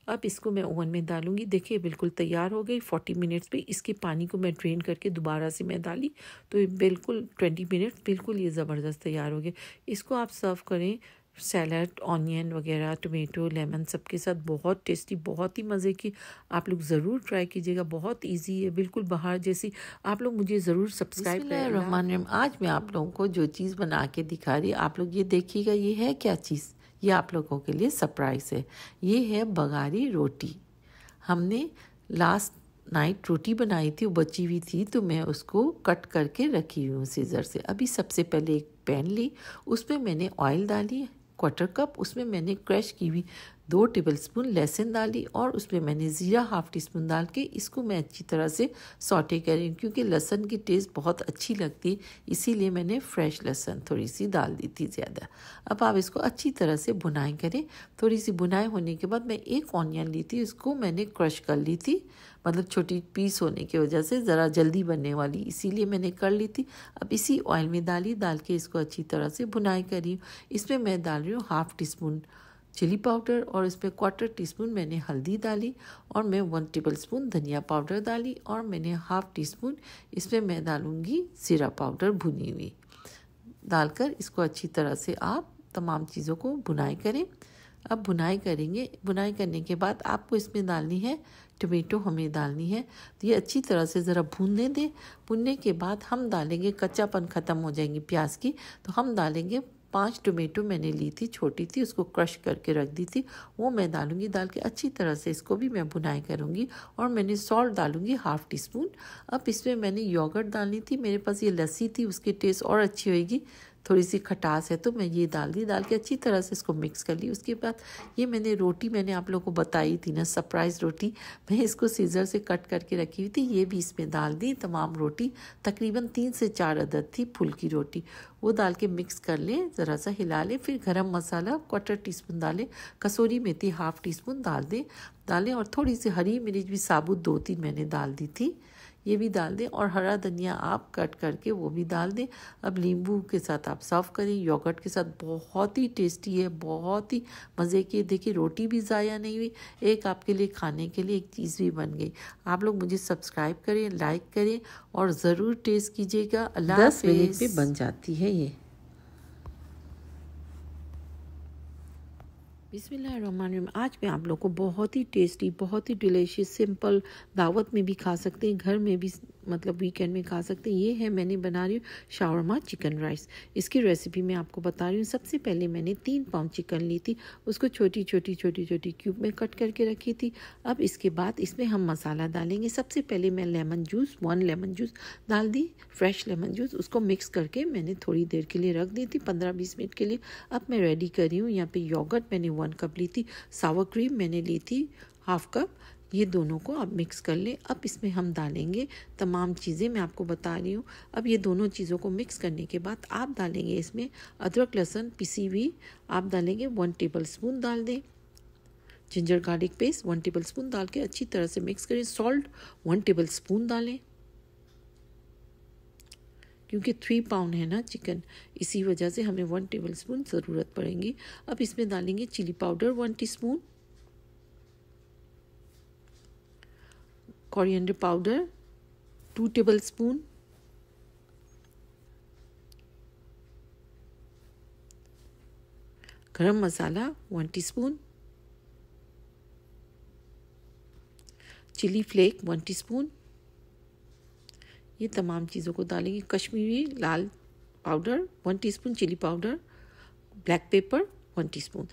S1: अब इसको मैं ओवन में डालूंगी देखिए बिल्कुल तैयार हो गई फोर्टी मिनट्स पे इसके पानी को मैं ड्रेन करके दोबारा से मैं डाली तो ये बिल्कुल ट्वेंटी मिनट्स बिल्कुल ये ज़बरदस्त तैयार हो गए इसको आप सर्व करें सैलड ऑनियन वगैरह टोमेटो लेमन सबके साथ बहुत टेस्टी बहुत ही मज़े की आप लोग ज़रूर ट्राई कीजिएगा बहुत इजी है बिल्कुल बाहर जैसी आप लोग मुझे ज़रूर सब्सक्राइब करें रहमान आज मैं आप लोगों को जो चीज़ बना के दिखा रही आप लोग ये देखिएगा ये है क्या चीज़ ये आप लोगों के लिए सरप्राइज़ है ये है बघारी रोटी हमने लास्ट नाइट रोटी बनाई थी वो बची हुई थी तो मैं उसको कट करके रखी हुई हूँ सीज़र से अभी सबसे पहले एक पैन ली उसमें मैंने ऑयल डाली क्वार्टर कप उसमें मैंने क्रश की हुई दो टेबलस्पून लहसुन डाली और उसमें मैंने ज़ीरा हाफ़ टी स्पून डाल के इसको मैं अच्छी तरह से सौटे कर रही हूँ क्योंकि लहसुन की टेस्ट बहुत अच्छी लगती है इसीलिए मैंने फ्रेश लहसुन थोड़ी सी डाल दी थी ज़्यादा अब आप इसको अच्छी तरह से बुनाई करें थोड़ी सी बुनाई होने के बाद मैं एक ऑनियन ली थी उसको मैंने क्रश कर ली थी मतलब छोटी पीस होने की वजह से ज़रा जल्दी बनने वाली इसीलिए मैंने कर ली थी अब इसी ऑयल में डाली डाल के इसको अच्छी तरह से बुनाई करी इसमें मैं डाल रही हूँ half teaspoon chilli powder और इसमें क्वार्टर टी स्पून मैंने हल्दी डाली और मैं वन टेबल स्पून धनिया पाउडर डाली और मैंने हाफ टी स्पून इसमें मैं डालूँगी सिरा पाउडर भुनी हुई डालकर इसको अच्छी तरह से आप तमाम चीज़ों को भुनाई करें अब भुनाई करेंगे भुनाई करने के बाद आपको इसमें डालनी है टमेटो हमें डालनी है तो ये अच्छी तरह से ज़रा भूनने दें भूनने के बाद हम डालेंगे कच्चापन ख़त्म हो जाएंगी प्याज की तो हम डालेंगे पांच टोमेटो मैंने ली थी छोटी थी उसको क्रश करके रख दी थी वो मैं डालूंगी डाल के अच्छी तरह से इसको भी मैं बुनाई करूँगी और मैंने सॉल्ट डालूंगी हाफ टी स्पून अब इसमें मैंने योगर्ट डालनी थी मेरे पास ये लस्सी थी उसकी टेस्ट और अच्छी होगी थोड़ी सी खटास है तो मैं ये डाल दी डाल के अच्छी तरह से इसको मिक्स कर ली उसके बाद ये मैंने रोटी मैंने आप लोगों को बताई थी ना सरप्राइज़ रोटी मैं इसको सीज़र से कट करके रखी हुई थी ये भी इसमें डाल दी तमाम रोटी तकरीबन तीन से चार अदद थी की रोटी वो डाल के मिक्स कर लें ज़रा सा हिला लें फिर गरम मसाला क्वार्टर टी स्पून डालें कसूरी मेथी हाफ़ टी स्पून डाल दें डालें और थोड़ी सी हरी मिर्च भी साबुत दो तीन मैंने डाल दी थी ये भी डाल दें और हरा धनिया आप कट करके वो भी डाल दें अब नींबू के साथ आप सर्व करें योगर्ट के साथ बहुत ही टेस्टी है बहुत ही मज़े की देखिए रोटी भी ज़ाया नहीं हुई एक आपके लिए खाने के लिए एक चीज़ भी बन गई आप लोग मुझे सब्सक्राइब करें लाइक करें और ज़रूर टेस्ट कीजिएगा अल्लाह दस मिनट बन जाती है ये बिसमीम आज मैं आप लोग को बहुत ही टेस्टी बहुत ही डिलीशियस सिंपल दावत में भी खा सकते हैं घर में भी मतलब वीकेंड में खा सकते हैं ये है मैंने बना रही हूँ शावरमा चिकन राइस इसकी रेसिपी मैं आपको बता रही हूँ सबसे पहले मैंने तीन पाउंड चिकन ली थी उसको छोटी छोटी छोटी छोटी क्यूब में कट करके रखी थी अब इसके बाद इसमें हम मसाला डालेंगे सबसे पहले मैं lemon juice one lemon juice डाल दी फ्रेश लेमन जूस उसको मिक्स करके मैंने थोड़ी देर के लिए रख दी थी पंद्रह बीस मिनट के लिए अब मैं रेडी कर रही हूँ यहाँ पर योगट मैंने वन कप ली थी सावर क्रीम मैंने ली थी हाफ कप ये दोनों को आप मिक्स कर लें अब इसमें हम डालेंगे तमाम चीज़ें मैं आपको बता रही हूँ अब ये दोनों चीज़ों को मिक्स करने के बाद आप डालेंगे इसमें अदरक लहसुन पिसी हुई आप डालेंगे वन टेबल स्पून डाल दें ginger garlic paste one tablespoon डाल के अच्छी तरह से मिक्स करें सॉल्ट वन टेबल स्पून डालें क्योंकि थ्री पाउंड है ना चिकन इसी वजह से हमें वन टेबल स्पून ज़रूरत पड़ेगी अब इसमें डालेंगे chilli powder one spoon coriander powder 2 tablespoon गरम मसाला one teaspoon chilli flake one teaspoon ये तमाम चीज़ों को डालेंगे कश्मीरी लाल powder one teaspoon chilli powder black pepper one teaspoon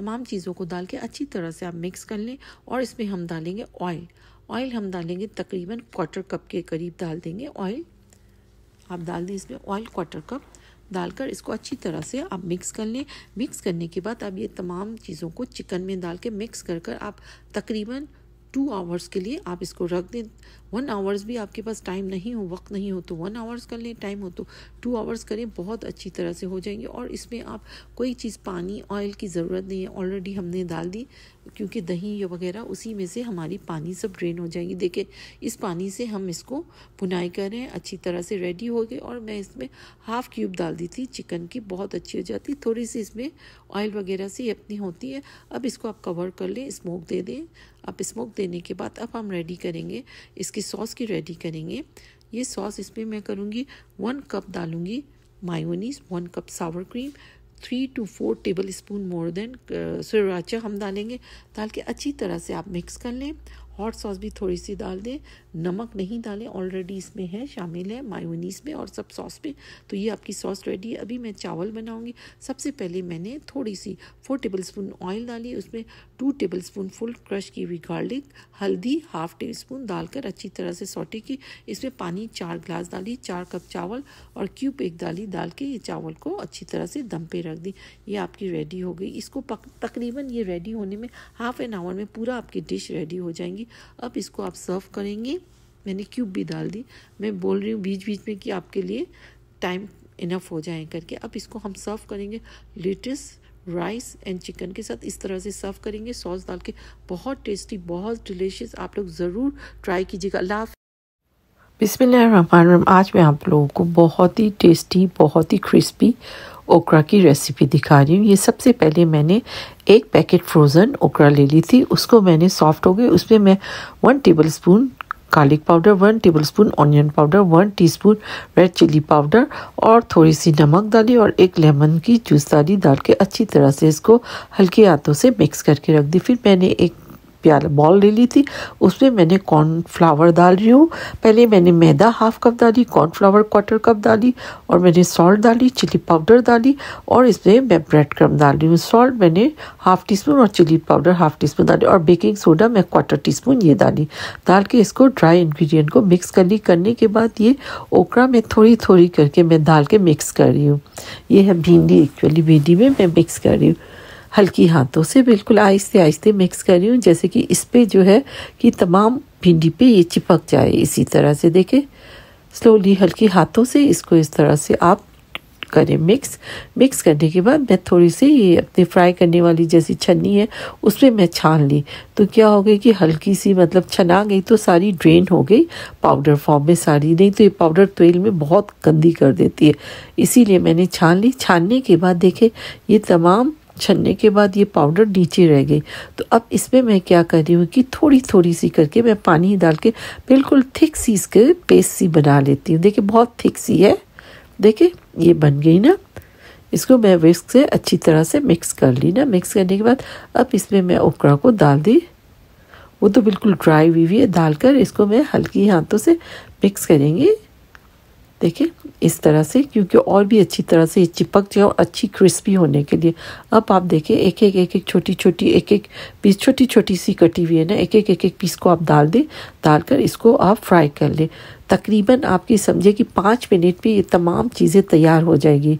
S1: तमाम चीज़ों को डाल के अच्छी तरह से आप मिक्स कर लें और इसमें हम डालेंगे ऑयल ऑयल हम डालेंगे तकरीबन क्वार्टर कप के करीब डाल देंगे ऑयल आप डाल दें इसमें ऑयल क्वार्टर कप डालकर इसको अच्छी तरह से आप मिक्स कर लें मिक्स करने के बाद आप ये तमाम चीज़ों को चिकन में डाल के मिक्स कर कर आप तकरीबन टू आवर्स के लिए आप इसको रख दें वन आवर्स भी आपके पास टाइम नहीं हो वक्त नहीं हो तो वन आवर्स कर लें टाइम हो तो टू आवर्स करें बहुत अच्छी तरह से हो जाएंगे और इसमें आप कोई चीज़ पानी ऑयल की ज़रूरत नहीं है ऑलरेडी हमने डाल दी क्योंकि दही या वगैरह उसी में से हमारी पानी सब ड्रेन हो जाएगी देखिए इस पानी से हम इसको बुनाई करें अच्छी तरह से रेडी हो गए और मैं इसमें हाफ क्यूब डाल दी थी चिकन की बहुत अच्छी हो जाती थोड़ी सी इसमें ऑयल वगैरह से अपनी होती है अब इसको आप कवर कर लें स्मोक दे दें आप स्मोक देने के बाद अब हम रेडी करेंगे इसके इसकी सॉस की रेडी करेंगे ये सॉस इसमें मैं करूँगी वन कप डालूँगी mayonnaise one cup sour cream three two four tablespoon more than sriracha हम डालेंगे डाल के अच्छी तरह से आप मिक्स कर लें हॉट सॉस भी थोड़ी सी डाल दें नमक नहीं डालें ऑलरेडी इसमें है शामिल है मायोनीस में और सब सॉस में तो ये आपकी सॉस रेडी है अभी मैं चावल बनाऊँगी सबसे पहले मैंने थोड़ी सी फोर टेबल स्पून ऑयल डाली उसमें two tablespoon full crush की हुई गार्लिक हल्दी हाफ टेबल स्पून डालकर अच्छी तरह से सोटी की इसमें पानी चार ग्लास डाली चार कप चावल और क्यूब एक डाली डाल के ये चावल को अच्छी तरह से दम पे रख दी ये आपकी रेडी हो गई इसको तकरीबन ये रेडी होने में हाफ एन आवर में पूरा आपकी डिश रेडी हो जाएंगी दूंगी अब इसको आप सर्व करेंगे मैंने क्यूब भी डाल दी मैं बोल रही हूँ बीच बीच में कि आपके लिए टाइम इनफ हो जाए करके अब इसको हम सर्व करेंगे लेटेस्ट राइस एंड चिकन के साथ इस तरह से सर्व करेंगे सॉस डाल के बहुत टेस्टी बहुत डिलीशियस आप लोग ज़रूर ट्राई कीजिएगा अल्लाह बिसमीम आज मैं आप लोगों को बहुत ही टेस्टी बहुत ही क्रिस्पी ओकरा की रेसिपी दिखा रही हूँ ये सबसे पहले मैंने एक पैकेट फ्रोज़न ओकरा ले ली थी उसको मैंने सॉफ्ट हो गई उसमें मैं one tablespoon garlic powder one tablespoon onion powder one teaspoon red chilli powder और थोड़ी सी नमक डाली और एक लेमन की जूस डाली डाल के अच्छी तरह से इसको हल्के हाथों से मिक्स करके रख दी फिर मैंने एक प्याला बॉल ले ली थी उसमें मैंने कॉर्नफ्लावर डाल रही हूँ पहले मैंने मैदा हाफ कप डाली कॉर्नफ्लावर क्वार्टर कप डाली और मैंने सॉल्ट डाली चिली पाउडर डाली और इसमें मैं ब्रेड क्रम डाल रही हूँ सॉल्ट मैंने हाफ टी स्पून और chilli powder half teaspoon डाली और बेकिंग सोडा मैं क्वार्टर टी स्पून ये डाली डाल के इसको ड्राई इन्ग्रीडियंट को मिक्स कर ली करने के बाद ये ओकरा में थोड़ी थोड़ी करके मैं डाल के मिक्स कर रही हूँ ये है भिंडी एक्चुअली भिंडी में मैं मिक्स कर रही हूँ हल्की हाथों से बिल्कुल आहिस्ते आहिस्ते मिक्स कर रही हूँ जैसे कि इस पर जो है कि तमाम भिंडी पे ये चिपक जाए इसी तरह से देखें स्लोली हल्की हाथों से इसको इस तरह से आप करें मिक्स मिक्स करने के बाद मैं थोड़ी सी ये अपने फ्राई करने वाली जैसी छन्नी है उस पर मैं छान ली तो क्या हो गई कि हल्की सी मतलब छना गई तो सारी ड्रेन हो गई पाउडर फॉर्म में सारी नहीं तो ये पाउडर तेल में बहुत गंदी कर देती है इसीलिए मैंने छान ली छानने के बाद देखे ये तमाम छनने के बाद ये पाउडर नीचे रह गई तो अब इसमें मैं क्या कर रही हूँ कि थोड़ी थोड़ी सी करके मैं पानी डाल के बिल्कुल थिक सी इसके पेस्ट सी बना लेती हूँ देखिए बहुत थिक सी है देखिए ये बन गई ना इसको मैं विस्क से अच्छी तरह से मिक्स कर ली ना मिक्स करने के बाद अब इसमें मैं ओकरा को डाल दी वो तो बिल्कुल ड्राई हुई हुई है डालकर इसको मैं हल्की हाथों से मिक्स करेंगी देखिए इस तरह से क्योंकि और भी अच्छी तरह से ये चिपक जाए और अच्छी क्रिस्पी होने के लिए अब आप देखिए एक एक एक एक छोटी छोटी एक एक पीस छोटी छोटी सी कटी हुई है ना एक एक एक एक पीस को आप डाल दें डालकर इसको आप फ्राई कर लें तकरीबन आपकी समझे कि पाँच मिनट में ये तमाम चीज़ें तैयार हो जाएगी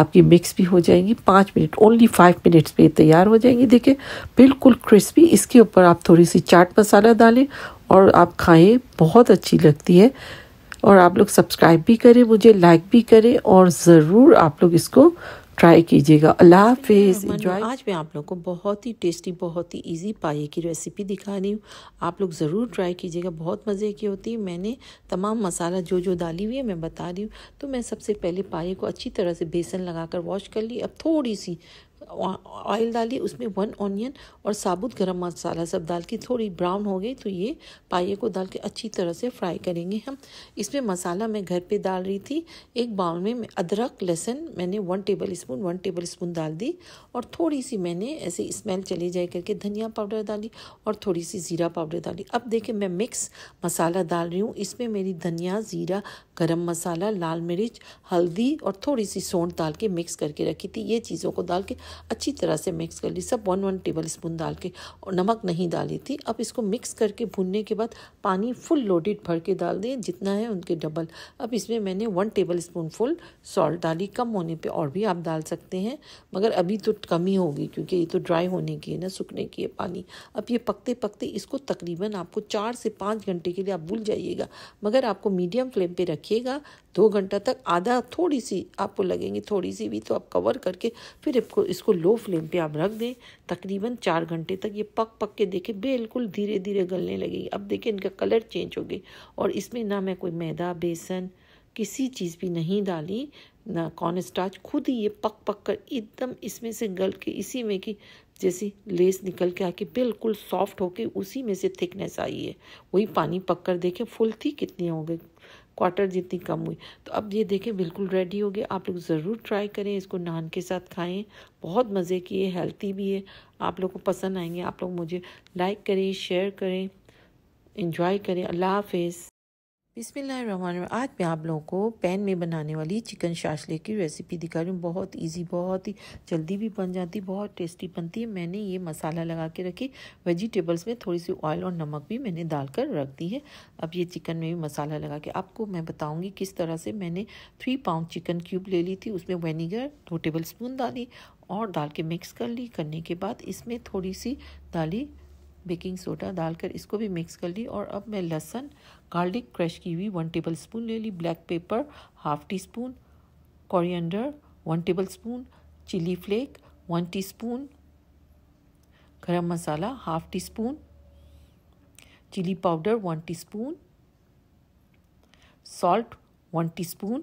S1: आपकी मिक्स भी हो जाएंगी पाँच मिनट ओनली फाइव मिनट्स में तैयार हो जाएंगी देखिए बिल्कुल क्रिस्पी इसके ऊपर आप थोड़ी सी चाट मसाला डालें और आप खाएं बहुत अच्छी लगती है और आप लोग सब्सक्राइब भी करें मुझे लाइक भी करें और ज़रूर आप लोग इसको ट्राई कीजिएगा अल्लाह हाफिज़ आज मैं आप लोग को बहुत ही टेस्टी बहुत ही इजी पाए की रेसिपी दिखा रही हूँ आप लोग ज़रूर ट्राई कीजिएगा बहुत मज़े की होती है मैंने तमाम मसाला जो जो डाली हुई है मैं बता रही हूँ तो मैं सबसे पहले पाए को अच्छी तरह से बेसन लगा कर वॉश कर ली अब थोड़ी सी ऑयल डाली उसमें वन ऑनियन और साबुत गरम मसाला सब डाल के थोड़ी ब्राउन हो गई तो ये पाइए को डाल के अच्छी तरह से फ्राई करेंगे हम इसमें मसाला मैं घर पे डाल रही थी एक बाउल में अदरक लहसुन मैंने one tablespoon one tablespoon डाल दी और थोड़ी सी मैंने ऐसे स्मेल चले जाए करके धनिया पाउडर डाली और थोड़ी सी ज़ीरा पाउडर डाली अब देखें मैं मिक्स मसाला डाल रही हूँ इसमें मेरी धनिया ज़ीरा गरम मसाला लाल मिर्च हल्दी और थोड़ी सी सौंठ डाल के मिक्स करके रखी थी ये चीज़ों को डाल के अच्छी तरह से मिक्स कर ली सब वन वन टेबल स्पून डाल के और नमक नहीं डाली थी अब इसको मिक्स करके भूनने के बाद पानी फुल लोडेड भर के डाल दें जितना है उनके डबल अब इसमें मैंने one tablespoon full salt डाली कम होने पर और भी आप डाल सकते हैं मगर अभी तो कम ही होगी क्योंकि ये तो ड्राई होने की है ना सूखने की है पानी अब ये पकते पकते इसको तकरीबन आपको चार से पाँच घंटे के लिए आप भूल जाइएगा मगर आपको मीडियम फ्लेम पर रखिएगा दो घंटा तक आधा थोड़ी सी आपको लगेंगी थोड़ी सी भी तो आप कवर करके फिर इसको इसको लो फ्लेम पे आप रख दें तकरीबन चार घंटे तक ये पक पक के देखें बिल्कुल धीरे धीरे गलने लगेगी अब देखें इनका कलर चेंज हो गई और इसमें ना मैं कोई मैदा बेसन किसी चीज़ भी नहीं डाली ना कॉर्न स्टार्च खुद ही ये पक पक कर एकदम इसमें से गल के इसी में कि जैसी लेस निकल के आके बिल्कुल सॉफ्ट होके उसी में से थिकनेस आई है वही पानी पक कर देखें फुल थी कितनी हो गई क्वार्टर जितनी कम हुई तो अब ये देखें बिल्कुल रेडी हो गया आप लोग ज़रूर ट्राई करें इसको नान के साथ खाएं बहुत मज़े की है हेल्थी भी है आप लोग को पसंद आएंगे आप लोग मुझे लाइक करें शेयर करें इन्जॉय करें अल्लाह हाफिज़ बिसमीम आज मैं आप लोगों को पैन में बनाने वाली चिकन शाशले की रेसिपी दिखा रही हूँ बहुत इजी बहुत ही जल्दी भी बन जाती बहुत टेस्टी बनती है मैंने ये मसाला लगा के रखी वेजिटेबल्स में थोड़ी सी ऑयल और नमक भी मैंने डालकर रख दी है अब ये चिकन में भी मसाला लगा के आपको मैं बताऊँगी किस तरह से मैंने थ्री पाउंड चिकन क्यूब ले ली थी उसमें वेनीगर दो टेबल स्पून डाली और डाल के मिक्स कर ली करने के बाद इसमें थोड़ी सी डाली बेकिंग सोडा डालकर इसको भी मिक्स कर ली और अब मैं लहसन गार्लिक क्रश की हुई वन टेबल स्पून ले ली black pepper half teaspoon coriander one tablespoon chilli flake one teaspoon गरम मसाला half teaspoon chilli powder one teaspoon salt one teaspoon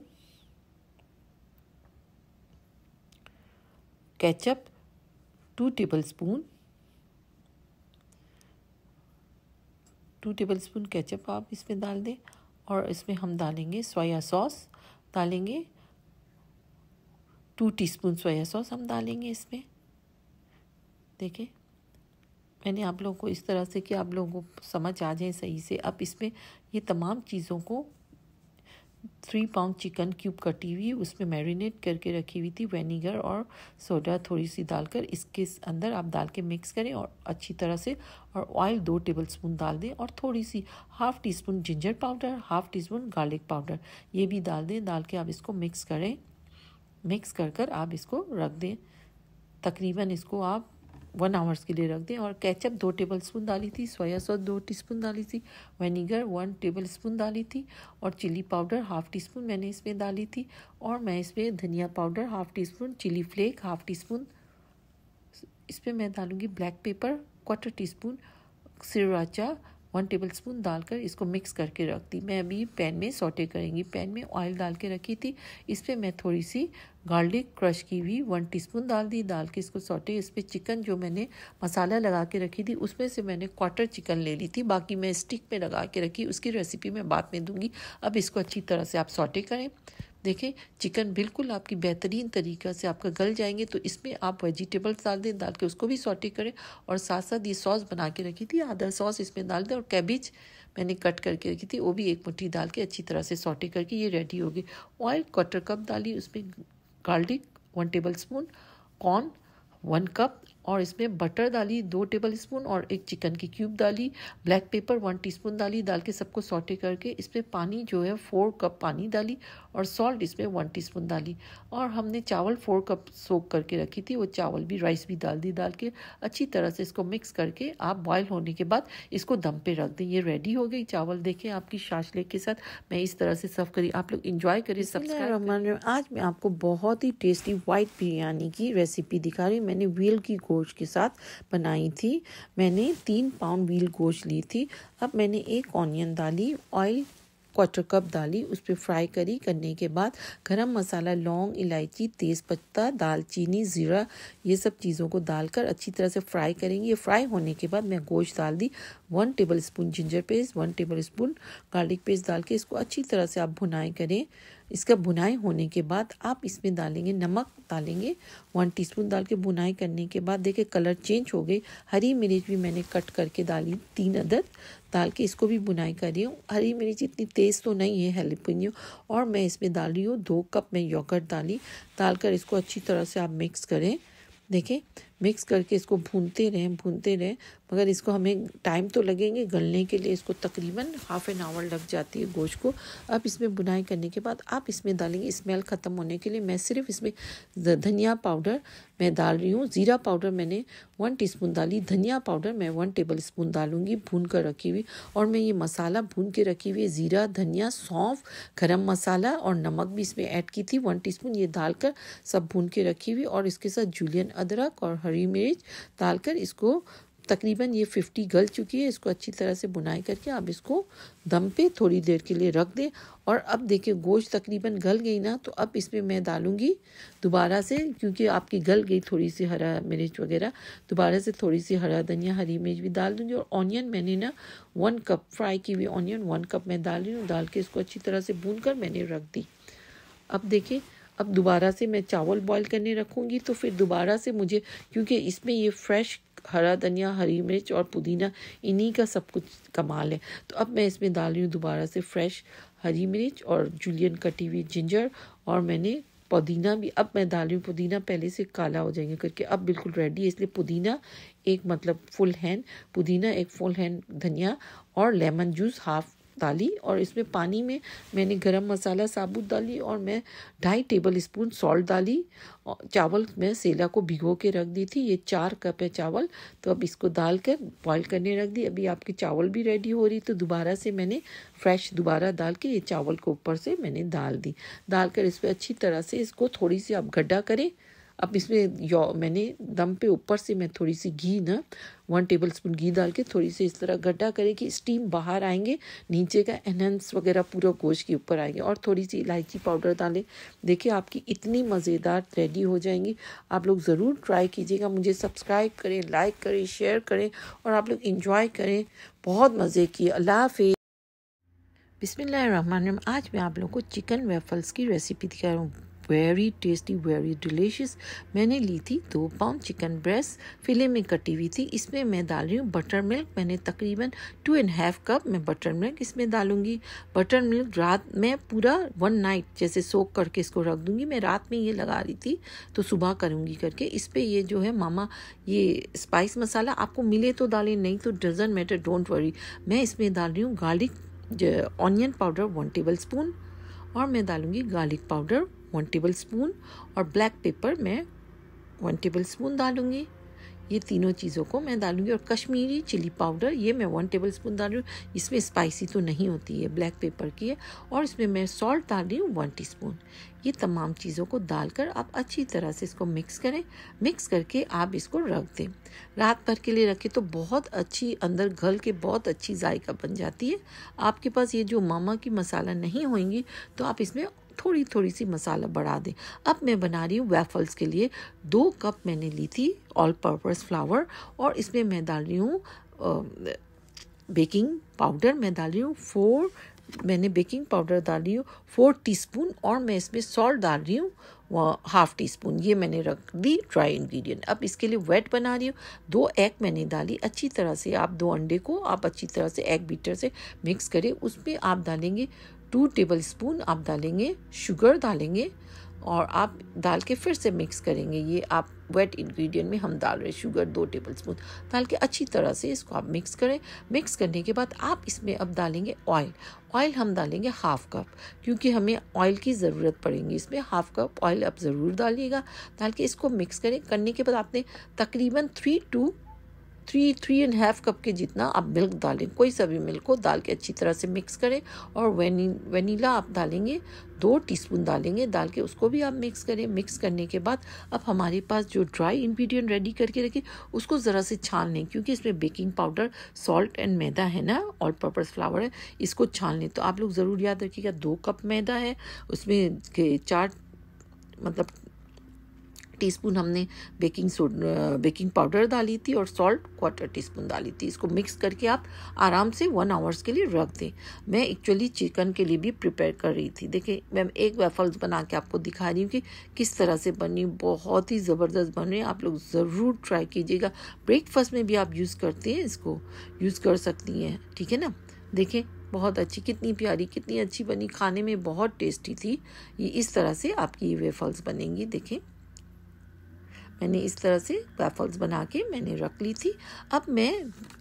S1: ketchup two tablespoon two tablespoon ketchup आप इसमें डाल दें और इसमें हम डालेंगे सोया सॉस डालेंगे टू टीस्पून सोया सॉस हम डालेंगे इसमें देखें मैंने आप लोगों को इस तरह से कि आप लोगों को समझ आ जाए सही से अब इसमें ये तमाम चीज़ों को थ्री पाउंड चिकन क्यूब कटी हुई उसमें मैरिनेट करके रखी हुई थी वेनीगर और सोडा थोड़ी सी डालकर इसके अंदर आप डाल के मिक्स करें और अच्छी तरह से और ऑयल दो टेबल स्पून डाल दें और थोड़ी सी half teaspoon ginger powder half teaspoon garlic powder ये भी डाल दें डाल के आप इसको मिक्स करें मिक्स कर कर आप इसको रख दें तकरीबन इसको आप वन आवर्स के लिए रख दें और केचप दो टेबल स्पून डाली थी सोया सॉस दो टी स्पून डाली थी वेनीगर वन टेबल स्पून डाली थी और chilli powder half teaspoon मैंने इसमें डाली थी और मैं इसमें धनिया powder half teaspoon chilli flake half teaspoon इस पर मैं डालूँगी black pepper quarter teaspoon sriracha one tablespoon डालकर इसको मिक्स करके रख दी मैं अभी पैन में सोटे करेंगी पैन में ऑयल डाल के रखी थी इस पर मैं थोड़ी सी गार्लिक क्रश की हुई वन टीस्पून डाल दी डाल के इसको सोटे इस पर चिकन जो मैंने मसाला लगा के रखी थी उसमें से मैंने क्वार्टर चिकन ले ली थी बाकी मैं स्टिक पर लगा के रखी उसकी रेसिपी मैं बाद में दूंगी अब इसको अच्छी तरह से आप सोटे करें देखें चिकन बिल्कुल आपकी बेहतरीन तरीका से आपका गल जाएंगे तो इसमें आप वेजिटेबल्स डाल दें डाल के उसको भी सॉटी करें और साथ साथ ये सॉस बना के रखी थी आधा सॉस इसमें डाल दें और कैबिज मैंने कट करके रखी थी वो भी एक मुट्ठी डाल के अच्छी तरह से सॉटी करके ये रेडी हो गई ऑयल क्वार्टर कप डाली उसमें garlic one tablespoon corn one cup और इसमें बटर डाली दो टेबल स्पून और एक चिकन की क्यूब डाली ब्लैक पेपर वन टीस्पून डाली डाल के सबको सॉटे करके इसमें पानी जो है फोर कप पानी डाली और सॉल्ट इसमें वन टीस्पून डाली और हमने चावल फोर कप सोक करके रखी थी वो चावल भी राइस भी डाल दी डाल के अच्छी तरह से इसको मिक्स करके आप बॉयल होने के बाद इसको दम पे रख दें ये रेडी हो गई चावल देखें आपकी शाशले के साथ मैं इस तरह से सर्व करी आप लोग इन्जॉय करिए सबसे आज मैं आपको बहुत ही टेस्टी वाइट बिरयानी की रेसिपी दिखा रही मैंने व्हील की गो गोश्त के साथ बनाई थी मैंने तीन पाउंड व्हील गोश्त ली थी अब मैंने एक ऑनियन डाली ऑयल क्वार्टर कप डाली उस पर फ्राई करी करने के बाद गरम मसाला लौंग इलायची तेज़ पत्ता दालचीनी ज़ीरा ये सब चीज़ों को डालकर अच्छी तरह से फ्राई करेंगे ये फ्राई होने के बाद मैं गोश्त डाल दी one tablespoon ginger paste one tablespoon garlic paste डाल के इसको अच्छी तरह से आप भुनाई करें इसका बुनाई होने के बाद आप इसमें डालेंगे नमक डालेंगे वन टीस्पून डाल के बुनाई करने के बाद देखिए कलर चेंज हो गई हरी मिर्च भी मैंने कट करके डाली तीन अदद डाल के इसको भी बुनाई कर रही हूँ हरी मिर्च इतनी तेज़ तो नहीं है हेल्पनियो और मैं इसमें डाल रही हूँ दो कप मैं योगर्ट डाली डालकर इसको अच्छी तरह से आप मिक्स करें देखें मिक्स करके इसको भूनते रहें भूनते रहें मगर इसको हमें टाइम तो लगेंगे गलने के लिए इसको तकरीबन हाफ एन आवर लग जाती है गोश्त को अब इसमें बुनाई करने के बाद आप इसमें डालेंगे स्मेल ख़त्म होने के लिए मैं सिर्फ इसमें धनिया पाउडर मैं डाल रही हूँ ज़ीरा पाउडर मैंने वन टीस्पून डाली धनिया पाउडर मैं वन टेबल स्पून डालूँगी भून कर रखी हुई और मैं ये मसाला भून के रखी हुई ज़ीरा धनिया सौंफ गर्म मसाला और नमक भी इसमें ऐड की थी वन टीस्पून ये डालकर सब भून के रखी हुई और इसके साथ जूलियन अदरक और हरी मिर्च डालकर इसको तकरीबन ये फिफ्टी गल चुकी है इसको अच्छी तरह से बुनाई करके आप इसको दम पे थोड़ी देर के लिए रख दें और अब देखिए गोश्त तकरीबन गल गई ना तो अब इसमें मैं डालूँगी दोबारा से क्योंकि आपकी गल गई थोड़ी सी हरा मिर्च वगैरह दोबारा से थोड़ी सी हरा धनिया हरी मिर्च भी डाल दूँगी और ऑनियन मैंने ना वन कप फ्राई की हुई ऑनियन वन कप मैं डाल रही हूँ डाल के इसको अच्छी तरह से भून कर मैंने रख दी अब देखिए अब दोबारा से मैं चावल बॉईल करने रखूँगी तो फिर दोबारा से मुझे क्योंकि इसमें ये फ्रेश हरा धनिया हरी मिर्च और पुदीना इन्हीं का सब कुछ कमाल है तो अब मैं इसमें डाल रही हूँ दोबारा से फ्रेश हरी मिर्च और जुलियन कटी हुई जिंजर और मैंने पुदीना भी अब मैं डाल रही हूँ पुदीना पहले से काला हो जाएंगे करके अब बिल्कुल रेडी है इसलिए पुदीना एक मतलब फुल हैंड पुदीना एक फुल हैंड धनिया और लेमन जूस हाफ डाली और इसमें पानी में मैंने गरम मसाला साबुत डाली और मैं ढाई टेबल स्पून सॉल्ट डाली चावल मैं सेला को भिगो के रख दी थी ये चार कप है चावल तो अब इसको डाल कर बॉयल करने रख दी अभी आपकी चावल भी रेडी हो रही तो दोबारा से मैंने फ्रेश दोबारा डाल के ये चावल को ऊपर से मैंने डाल दी डाल कर इस पर अच्छी तरह से इसको थोड़ी सी आप गड्ढा करें अब इसमें मैंने दम पे ऊपर से मैं थोड़ी सी घी ना वन टेबल स्पून घी डाल के थोड़ी सी इस तरह गड्ढा करें कि स्टीम बाहर आएंगे नीचे का एनहेंस वगैरह पूरा गोश्त के ऊपर आएंगे और थोड़ी सी इलायची पाउडर डालें देखिए आपकी इतनी मज़ेदार रेडी हो जाएंगी आप लोग ज़रूर ट्राई कीजिएगा मुझे सब्सक्राइब करें लाइक करें शेयर करें और आप लोग इन्जॉय करें बहुत मज़े किए अल्लाह हाफि बिसमीम आज मैं आप लोगों को चिकन वेफल्स की रेसिपी दिखा रहा हूँ वेरी टेस्टी वेरी डिलीशियस मैंने ली थी दो पाउंड चिकन ब्रेस्ट फिले में कटी हुई थी इसमें मैं डाल रही हूँ बटर मिल्क मैंने तकरीबन टू एंड हाफ कप मैं बटर मिल्क इसमें डालूंगी बटर मिल्क रात मैं पूरा वन नाइट जैसे सोख करके इसको रख दूंगी मैं रात में ये लगा रही थी तो सुबह करूँगी करके इस पर ये जो है मामा ये स्पाइस मसाला आपको मिले तो डालें नहीं तो डजन मैटर डोंट वरी मैं इसमें डाल रही हूँ garlic onion powder one tablespoon और मैं डालूंगी garlic powder one tablespoon और ब्लैक पेपर मैं वन टेबल स्पून डालूँगी ये तीनों चीज़ों को मैं डालूँगी और कश्मीरी चिली पाउडर ये मैं वन टेबल स्पून हूँ इसमें स्पाइसी तो नहीं होती है ब्लैक पेपर की है और इसमें मैं सॉल्ट डाल रही हूँ वन स्पून ये तमाम चीज़ों को डालकर आप अच्छी तरह से इसको मिक्स करें मिक्स करके आप इसको रख दें रात भर के लिए रखें तो बहुत अच्छी अंदर घल के बहुत अच्छी जायका बन जाती है आपके पास ये जो मामा की मसाला नहीं होएंगी तो आप इसमें थोड़ी थोड़ी सी मसाला बढ़ा दें अब मैं बना रही हूँ वेफल्स के लिए दो कप मैंने ली थी ऑल पर्पज़ फ्लावर और इसमें मैं डाल रही हूँ बेकिंग पाउडर मैं डाल रही हूँ फोर मैंने बेकिंग पाउडर डाल रही हूँ फोर टीस्पून और मैं इसमें सॉल्ट डाल रही हूँ हाफ टी स्पून ये मैंने रख दी ड्राई इंग्रेडिएंट अब इसके लिए वेट बना रही हूँ दो एग मैंने डाली अच्छी तरह से आप दो अंडे को आप अच्छी तरह से एग बीटर से मिक्स करें उसमें आप डालेंगे टू टेबल स्पून आप डालेंगे शुगर डालेंगे और आप डाल के फिर से मिक्स करेंगे ये आप वेट इंग्रेडिएंट में हम डाल रहे हैं शुगर दो टेबल स्पून डाल के अच्छी तरह से इसको आप मिक्स करें मिक्स करने के बाद आप इसमें अब डालेंगे ऑयल ऑयल हम डालेंगे हाफ कप क्योंकि हमें ऑयल की ज़रूरत पड़ेगी इसमें हाफ कप ऑयल आप ज़रूर डालिएगा डाल के इसको मिक्स करें करने के बाद आपने तकरीबन three two three three and half cup के जितना आप मिल्क डालें कोई सा भी मिल्क को डाल के अच्छी तरह से मिक्स करें और वनी वनीला आप डालेंगे दो टीस्पून डालेंगे डाल के उसको भी आप मिक्स करें मिक्स करने के बाद अब हमारे पास जो ड्राई इन्ग्रीडियंट रेडी करके रखें उसको ज़रा से छान लें क्योंकि इसमें बेकिंग पाउडर सॉल्ट एंड मैदा है ना ऑल पर्पज़ फ्लावर है इसको छान लें तो आप लोग ज़रूर याद रखिएगा दो कप मैदा है उसमें चार मतलब टीस्पून हमने बेकिंग बेकिंग पाउडर डाली थी और सॉल्ट क्वार्टर टीस्पून डाली थी इसको मिक्स करके आप आराम से वन आवर्स के लिए रख दें मैं एक्चुअली चिकन के लिए भी प्रिपेयर कर रही थी देखिए मैं एक वेफल्स बना के आपको दिखा रही हूँ कि किस तरह से बनी बहुत ही ज़बरदस्त बन रही है आप लोग ज़रूर ट्राई कीजिएगा ब्रेकफास्ट में भी आप यूज़ करते हैं इसको यूज़ कर सकती हैं ठीक है ना देखें बहुत अच्छी कितनी प्यारी कितनी अच्छी बनी खाने में बहुत टेस्टी थी ये इस तरह से आपकी ये वेफल्स बनेंगी देखें मैंने इस तरह से वेफल्स बना के मैंने रख ली थी अब मैं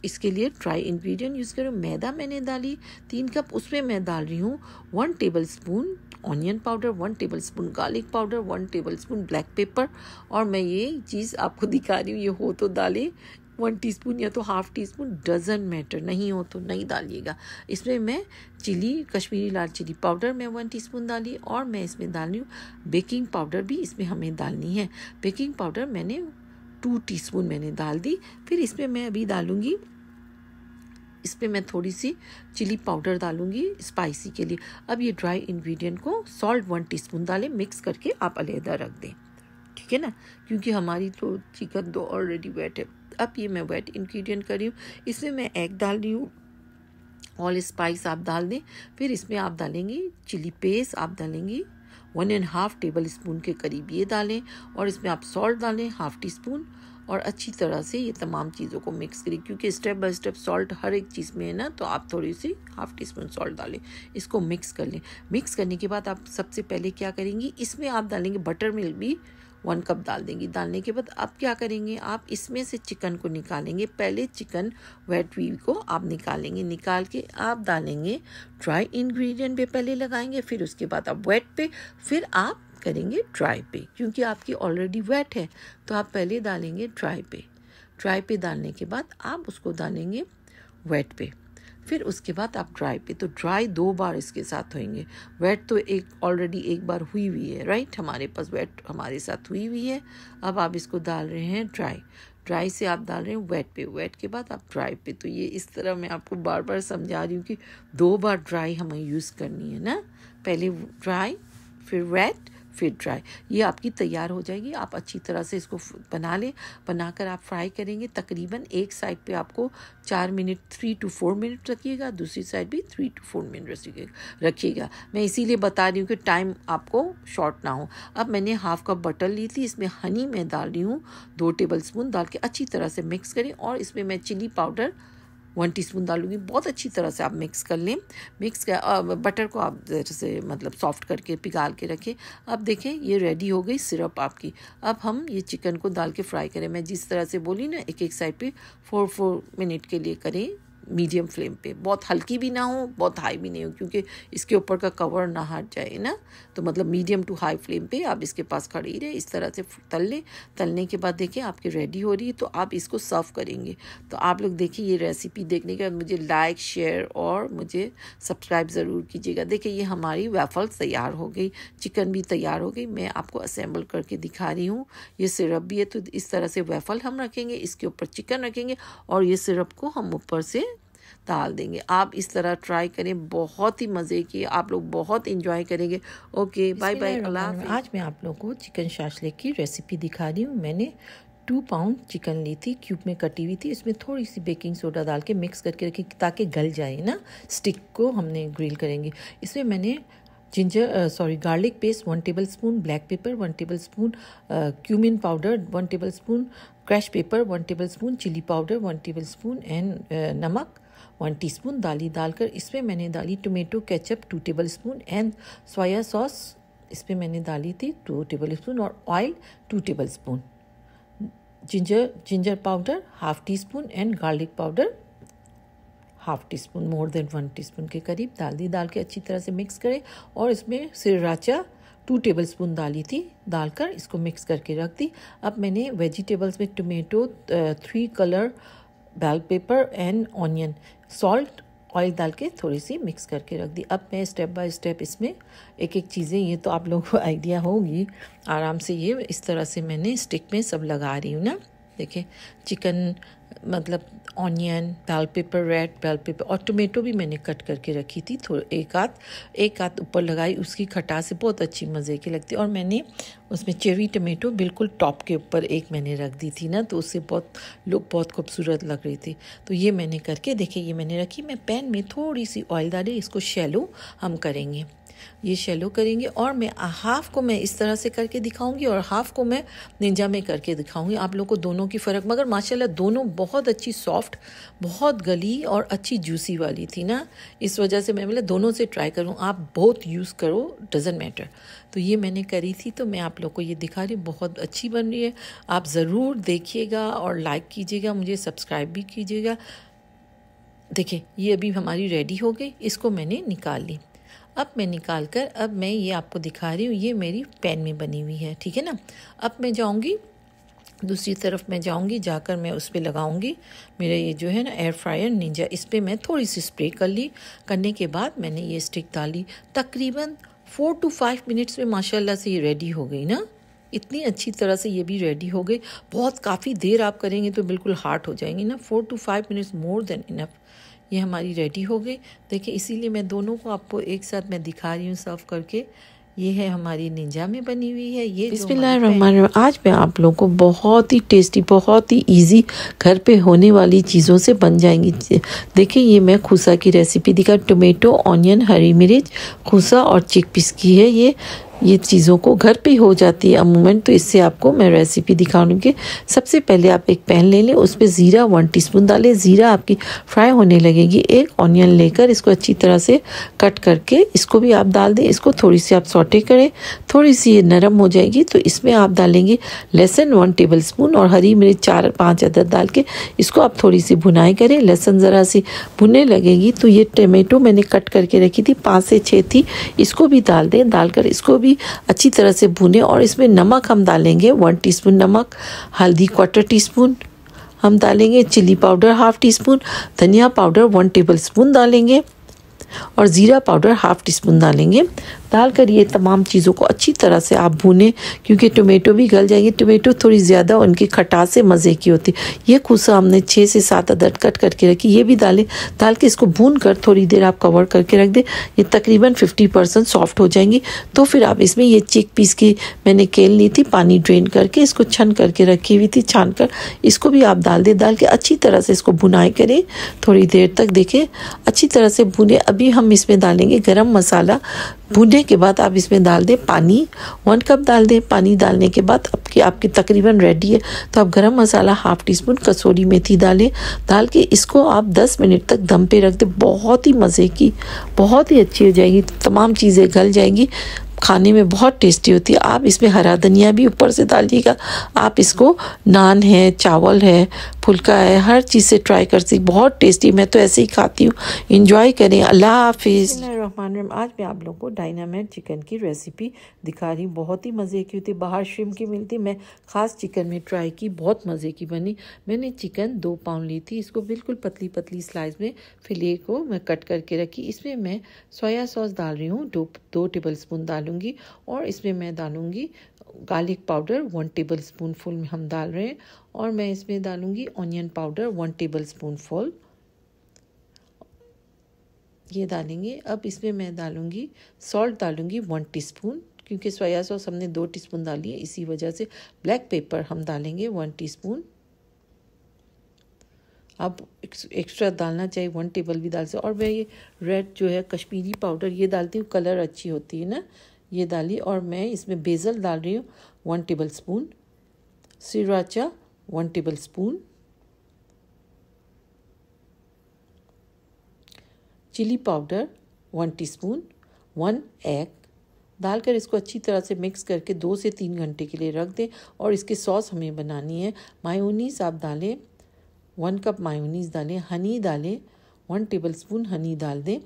S1: इसके लिए ड्राई इन्ग्रीडियंट यूज़ करूँ मैदा मैंने डाली तीन कप उसमें मैं डाल रही हूँ one tablespoon onion powder one tablespoon garlic powder one tablespoon black pepper और मैं ये चीज़ आपको दिखा रही हूँ ये हो तो डालें वन टीस्पून या तो half teaspoon doesn't matter नहीं हो तो नहीं डालिएगा इसमें मैं चिली कश्मीरी लाल चिली पाउडर मैं वन टीस्पून डाली और मैं इसमें डाल रही हूँ बेकिंग पाउडर भी इसमें हमें डालनी है बेकिंग पाउडर मैंने टू टीस्पून मैंने डाल दी फिर इसमें मैं अभी डालूँगी इस पर मैं थोड़ी सी चिली पाउडर डालूंगी स्पाइसी के लिए अब ये ड्राई इन्ग्रीडियंट को सॉल्ट वन टी स्पून डालें मिक्स करके आप अलहदा रख दें ठीक है ना क्योंकि हमारी तो चिकन तो ऑलरेडी वेट है अब ये मैं वेट इन्ग्रीडियंट कर रही हूँ इसमें मैं एग डाल रही हूँ ऑल स्पाइस आप डाल दें फिर इसमें आप डालेंगी चिली पेस्ट आप डालेंगी one and half tablespoon के करीब ये डालें और इसमें आप सॉल्ट डालें हाफ टी स्पून और अच्छी तरह से ये तमाम चीज़ों को मिक्स करें क्योंकि स्टेप बाय स्टेप सॉल्ट हर एक चीज़ में है ना तो आप थोड़ी सी हाफ टी स्पून सॉल्ट डालें इसको मिक्स कर लें मिक्स करने के बाद आप सबसे पहले क्या करेंगी इसमें आप डालेंगे बटर मिल्क भी वन कप डाल देंगे डालने के बाद आप क्या करेंगे आप इसमें से चिकन को निकालेंगे पहले चिकन वेट वी को आप निकालेंगे निकाल के आप डालेंगे ड्राई इंग्रेडिएंट पे पहले लगाएंगे फिर उसके बाद आप वेट पे फिर आप करेंगे ड्राई पे क्योंकि आपकी ऑलरेडी वेट है तो आप पहले डालेंगे ड्राई पे ड्राई पे डालने के बाद आप उसको डालेंगे वेट पे फिर उसके बाद आप ड्राई पे तो ड्राई दो बार इसके साथ होंगे वेट तो एक ऑलरेडी एक बार हुई हुई है राइट हमारे पास वेट हमारे साथ हुई हुई है अब आप इसको डाल रहे हैं ड्राई ड्राई से आप डाल रहे हैं वेट पे वेट के बाद आप ड्राई पे तो ये इस तरह मैं आपको बार बार समझा रही हूँ कि दो बार ड्राई हमें यूज़ करनी है ना पहले ड्राई फिर वेट फिर ड्राई ये आपकी तैयार हो जाएगी आप अच्छी तरह से इसको बना लें बनाकर आप फ्राई करेंगे तकरीबन एक साइड पे आपको चार minute three two four minute रखिएगा दूसरी साइड भी थ्री टू फोर मिनट रखिएगा मैं इसीलिए बता रही हूँ कि टाइम आपको शॉर्ट ना हो अब मैंने हाफ कप बटर ली थी इसमें हनी मैं डाल रही हूँ दो टेबल स्पून डाल के अच्छी तरह से मिक्स करें और इसमें मैं चिली पाउडर वन टीस्पून डालूंगी बहुत अच्छी तरह से आप मिक्स कर लें मिक्स कर बटर को आप जैसे मतलब सॉफ्ट करके पिघाल के रखें अब देखें ये रेडी हो गई सिरप आपकी अब हम ये चिकन को डाल के फ्राई करें मैं जिस तरह से बोली ना एक एक साइड पे फोर फोर मिनट के लिए करें मीडियम फ्लेम पे बहुत हल्की भी ना हो बहुत हाई भी नहीं हो क्योंकि इसके ऊपर का कवर ना हट जाए ना तो मतलब मीडियम टू हाई फ्लेम पे आप इसके पास खड़े ही रहे इस तरह से तल लें तलने के बाद देखें आपकी रेडी हो रही है तो आप इसको सर्व करेंगे तो आप लोग देखिए ये रेसिपी देखने के बाद मुझे लाइक शेयर और मुझे सब्सक्राइब ज़रूर कीजिएगा देखिए ये हमारी वैफल तैयार हो गई चिकन भी तैयार हो गई मैं आपको असेंबल करके दिखा रही हूँ ये सिरप भी है तो इस तरह से वेफल हम रखेंगे इसके ऊपर चिकन रखेंगे और ये सिरप को हम ऊपर से डाल देंगे आप इस तरह ट्राई करें बहुत ही मज़े की आप लोग बहुत इंजॉय करेंगे ओके बाय बाय आज मैं आप लोगों को चिकन शाशले की रेसिपी दिखा रही हूँ मैंने टू पाउंड चिकन ली थी क्यूब में कटी हुई थी इसमें थोड़ी सी बेकिंग सोडा डाल के मिक्स करके रखी ताकि गल जाए ना स्टिक को हमने ग्रिल करेंगे इसमें मैंने ginger sorry garlic paste one tablespoon black pepper one tablespoon cumin powder one tablespoon crushed pepper one tablespoon chilli powder one tablespoon and नमक वन टीस्पून दाली डालकर इसमें मैंने डाली tomato ketchup two tablespoon and soya sauce इस पर मैंने डाली थी टू टेबल स्पून और oil two tablespoon ginger ginger powder half teaspoon and garlic powder half teaspoon more than one teaspoon के करीब डाल दी डाल के अच्छी तरह से मिक्स करें और इसमें सिरराचा टू टेबल स्पून डाली थी डालकर इसको मिक्स करके रख दी अब मैंने वेजिटेबल्स में tomato three colour bell pepper and onion salt oil डाल के थोड़ी सी मिक्स करके रख दी अब मैं स्टेप बाय स्टेप इसमें एक एक चीज़ें ये तो आप लोगों को आइडिया होगी आराम से ये इस तरह से मैंने स्टिक में सब लगा रही हूँ ना देखिए चिकन मतलब onion bell pepper red bell pepper और टोमेटो भी मैंने कट करके रखी थी थोड़ा एक आध एक आध ऊपर लगाई उसकी खटास बहुत अच्छी मज़े की लगती और मैंने उसमें चेरी टमेटो बिल्कुल टॉप के ऊपर एक मैंने रख दी थी ना तो उससे बहुत लुक बहुत खूबसूरत लग रही थी तो ये मैंने करके देखिए ये मैंने रखी मैं पैन में थोड़ी सी ऑयल डाली इसको शैलो हम करेंगे ये शेलो करेंगे और मैं हाफ को मैं इस तरह से करके दिखाऊंगी और हाफ को मैं निंजा में करके दिखाऊंगी आप लोग को दोनों की फ़र्क मगर माशाल्लाह दोनों बहुत अच्छी सॉफ्ट बहुत गली और अच्छी जूसी वाली थी ना इस वजह से मैं बोले दोनों से ट्राई करूँ आप बहुत यूज़ करो डजेंट मैटर तो ये मैंने करी थी तो मैं आप लोग को ये दिखा रही हूँ बहुत अच्छी बन रही है आप ज़रूर देखिएगा और लाइक कीजिएगा मुझे सब्सक्राइब भी कीजिएगा देखिए ये अभी हमारी रेडी हो गई इसको मैंने निकाल ली अब मैं निकाल कर अब मैं ये आपको दिखा रही हूँ ये मेरी पैन में बनी हुई है ठीक है ना अब मैं जाऊँगी दूसरी तरफ मैं जाऊंगी जाकर मैं उस पर लगाऊंगी मेरा ये जो है ना एयर फ्रायर निंजा इस पर मैं थोड़ी सी स्प्रे कर ली करने के बाद मैंने ये स्टिक डाली तकरीबन फोर टू फाइव मिनट्स में माशाल्लाह से ये रेडी हो गई ना इतनी अच्छी तरह से ये भी रेडी हो गई बहुत काफ़ी देर आप करेंगे तो बिल्कुल हार्ट हो जाएंगे ना four two five minutes more than enough ये हमारी रेडी हो गई देखिए इसीलिए मैं दोनों को आपको एक साथ मैं दिखा रही हूँ सर्व करके ये है हमारी निंजा में बनी हुई है ये बिस्मिल्लाह आज मैं आप लोगों को बहुत ही टेस्टी बहुत ही इजी घर पे होने वाली चीज़ों से बन जाएंगी देखिए ये मैं खूसा की रेसिपी दिखा टोमेटो ऑनियन हरी मिर्च खूसा और चिक की है ये ये चीज़ों को घर पे हो जाती है अमूमन तो इससे आपको मैं रेसिपी दिखाऊंगी सबसे पहले आप एक पैन ले लें उस पर ज़ीरा वन टीस्पून डालें ज़ीरा आपकी फ्राई होने लगेगी एक ऑनियन लेकर इसको अच्छी तरह से कट करके इसको भी आप डाल दें इसको थोड़ी सी आप सॉटे करें थोड़ी सी ये नरम हो जाएगी तो इसमें आप डालेंगे लहसुन वन टेबल स्पून और हरी मिर्च चार पाँच अदर डाल के इसको आप थोड़ी सी भुनाई करें लहसुन ज़रा सी भुनने लगेगी तो ये टमेटो मैंने कट करके रखी थी पाँच से छः थी इसको भी डाल दें डालकर इसको भी भी अच्छी तरह से भुने और इसमें नमक हम डालेंगे वन टीस्पून नमक हल्दी क्वार्टर टीस्पून हम डालेंगे chilli powder half teaspoon धनिया पाउडर वन टेबल स्पून डालेंगे और ज़ीरा पाउडर हाफ़ टी स्पून डालेंगे डालकर ये तमाम चीज़ों को अच्छी तरह से आप भूनें क्योंकि टोमेटो भी गल जाएंगे टोमेटो थोड़ी ज़्यादा उनकी खटास से मज़े की होती है ये खूसा हमने छः से सात अदर कट करके रखी ये भी डालें डाल के इसको भून कर थोड़ी देर आप कवर करके रख दें ये तकरीबन फिफ्टी परसेंट सॉफ्ट हो जाएंगी तो फिर आप इसमें ये चिक पीस की मैंने केल ली थी पानी ड्रेन करके इसको छन करके रखी हुई थी छान कर इसको भी आप डाल दें डाल के अच्छी तरह से इसको भुनाई करें थोड़ी देर तक देखें अच्छी तरह से भुने अभी हम इसमें डालेंगे गर्म मसाला भूनने के बाद आप इसमें डाल दें पानी वन कप डाल दें पानी डालने के बाद आपकी आपकी तकरीबन रेडी है तो आप गरम मसाला हाफ टी स्पून कसूरी मेथी डालें डाल के इसको आप 10 मिनट तक दम पे रख दें बहुत ही मज़े की बहुत ही अच्छी हो जाएगी तमाम चीज़ें गल जाएंगी खाने में बहुत टेस्टी होती है आप इसमें हरा धनिया भी ऊपर से डालिएगा आप इसको नान है चावल है फुल्का है हर चीज़ से ट्राई करती बहुत टेस्टी मैं तो ऐसे ही खाती हूँ इन्जॉय करें अल्लाह हाफिज़ आज मैं आप लोगों को डायनामेट चिकन की रेसिपी दिखा रही हूँ बहुत ही मज़े की होती बाहर श्रिम की मिलती मैं ख़ास चिकन में ट्राई की बहुत मज़े की बनी मैंने चिकन दो पाउंड ली थी इसको बिल्कुल पतली पतली स्लाइस में फिले को मैं कट करके रखी इसमें मैं सोया सॉस डाल रही हूँ दो दो टेबल स्पून डालूँगी और इसमें मैं डालूँगी garlic powder one tablespoonful में हम डाल रहे हैं और मैं इसमें डालूँगी onion powder one tablespoonful ये डालेंगे अब इसमें मैं डालूँगी सॉल्ट डालूंगी वन टीस्पून क्योंकि सोया सॉस हमने दो टीस्पून डाली है इसी वजह से ब्लैक पेपर हम डालेंगे वन टीस्पून आप एक्स्ट्रा डालना चाहिए वन टेबल भी डाल सकते और मैं ये रेड जो है कश्मीरी पाउडर ये डालती हूँ कलर अच्छी होती है ना ये डाली और मैं इसमें बेज़ल डाल रही हूँ one tablespoon sriracha one tablespoon chilli powder one teaspoon, one egg डालकर इसको अच्छी तरह से मिक्स करके दो से तीन घंटे के लिए रख दें और इसके सॉस हमें बनानी है मायोनीस आप डालें वन कप मायोनीस डालें हनी डालें वन टेबल स्पून हनी डाल दें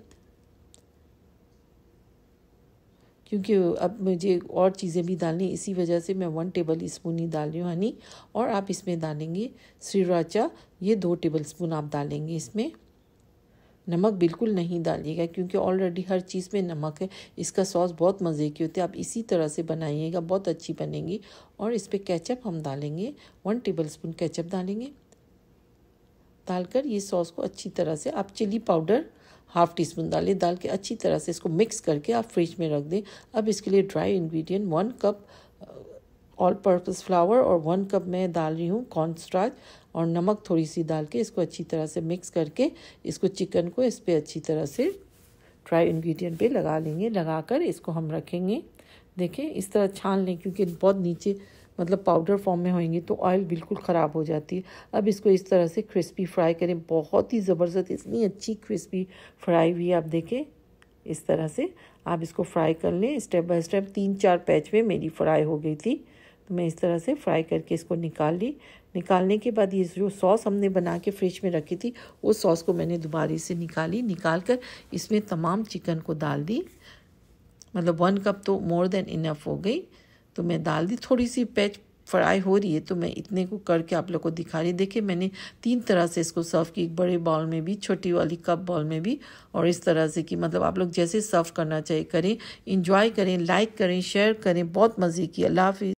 S1: क्योंकि अब मुझे और चीज़ें भी डालनी इसी वजह से मैं वन टेबल स्पून ही डाल रही हूँ हनी और आप इसमें डालेंगे श्रीराचा ये दो टेबल स्पून आप डालेंगे इसमें नमक बिल्कुल नहीं डालिएगा क्योंकि ऑलरेडी हर चीज़ में नमक है इसका सॉस बहुत मज़े की होती है आप इसी तरह से बनाइएगा बहुत अच्छी बनेगी और इस पर कैचअप हम डालेंगे वन टेबल स्पून कैचअप डालेंगे डालकर ये सॉस को अच्छी तरह से आप chilli powder half teaspoon डालें डाल के अच्छी तरह से इसको मिक्स करके आप फ्रिज में रख दें अब इसके लिए dry ingredient one cup all purpose flour और वन कप मैं डाल रही हूँ कॉर्न और नमक थोड़ी सी डाल के इसको अच्छी तरह से मिक्स करके इसको चिकन को इस पर अच्छी तरह से ड्राई इन्ग्रीडियंट पे लगा लेंगे लगा कर इसको हम रखेंगे देखें इस तरह छान लें क्योंकि बहुत नीचे मतलब पाउडर फॉर्म में होएंगी तो ऑयल बिल्कुल ख़राब हो जाती है अब इसको इस तरह से क्रिस्पी फ्राई करें बहुत ही ज़बरदस्त इतनी अच्छी क्रिस्पी फ्राई हुई आप देखें इस तरह से आप इसको फ्राई कर लें स्टेप बाय स्टेप तीन चार पैच में मेरी फ्राई हो गई थी तो मैं इस तरह से फ्राई करके इसको निकाल ली निकालने के बाद ये जो सॉस हमने बना के फ्रिज में रखी थी उस सॉस को मैंने दोबारे से निकाली निकाल कर इसमें तमाम चिकन को डाल दी मतलब वन कप तो मोर देन इनफ हो गई तो मैं डाल दी थोड़ी सी पैच फ्राई हो रही है तो मैं इतने को करके आप लोग को दिखा रही देखिए मैंने तीन तरह से इसको सर्व की एक बड़े बाउल में भी छोटी वाली कप बाउल में भी और इस तरह से कि मतलब आप लोग जैसे सर्व करना चाहिए करें इंजॉय करें लाइक करें शेयर करें बहुत मज़े की अल्लाह हाफिज़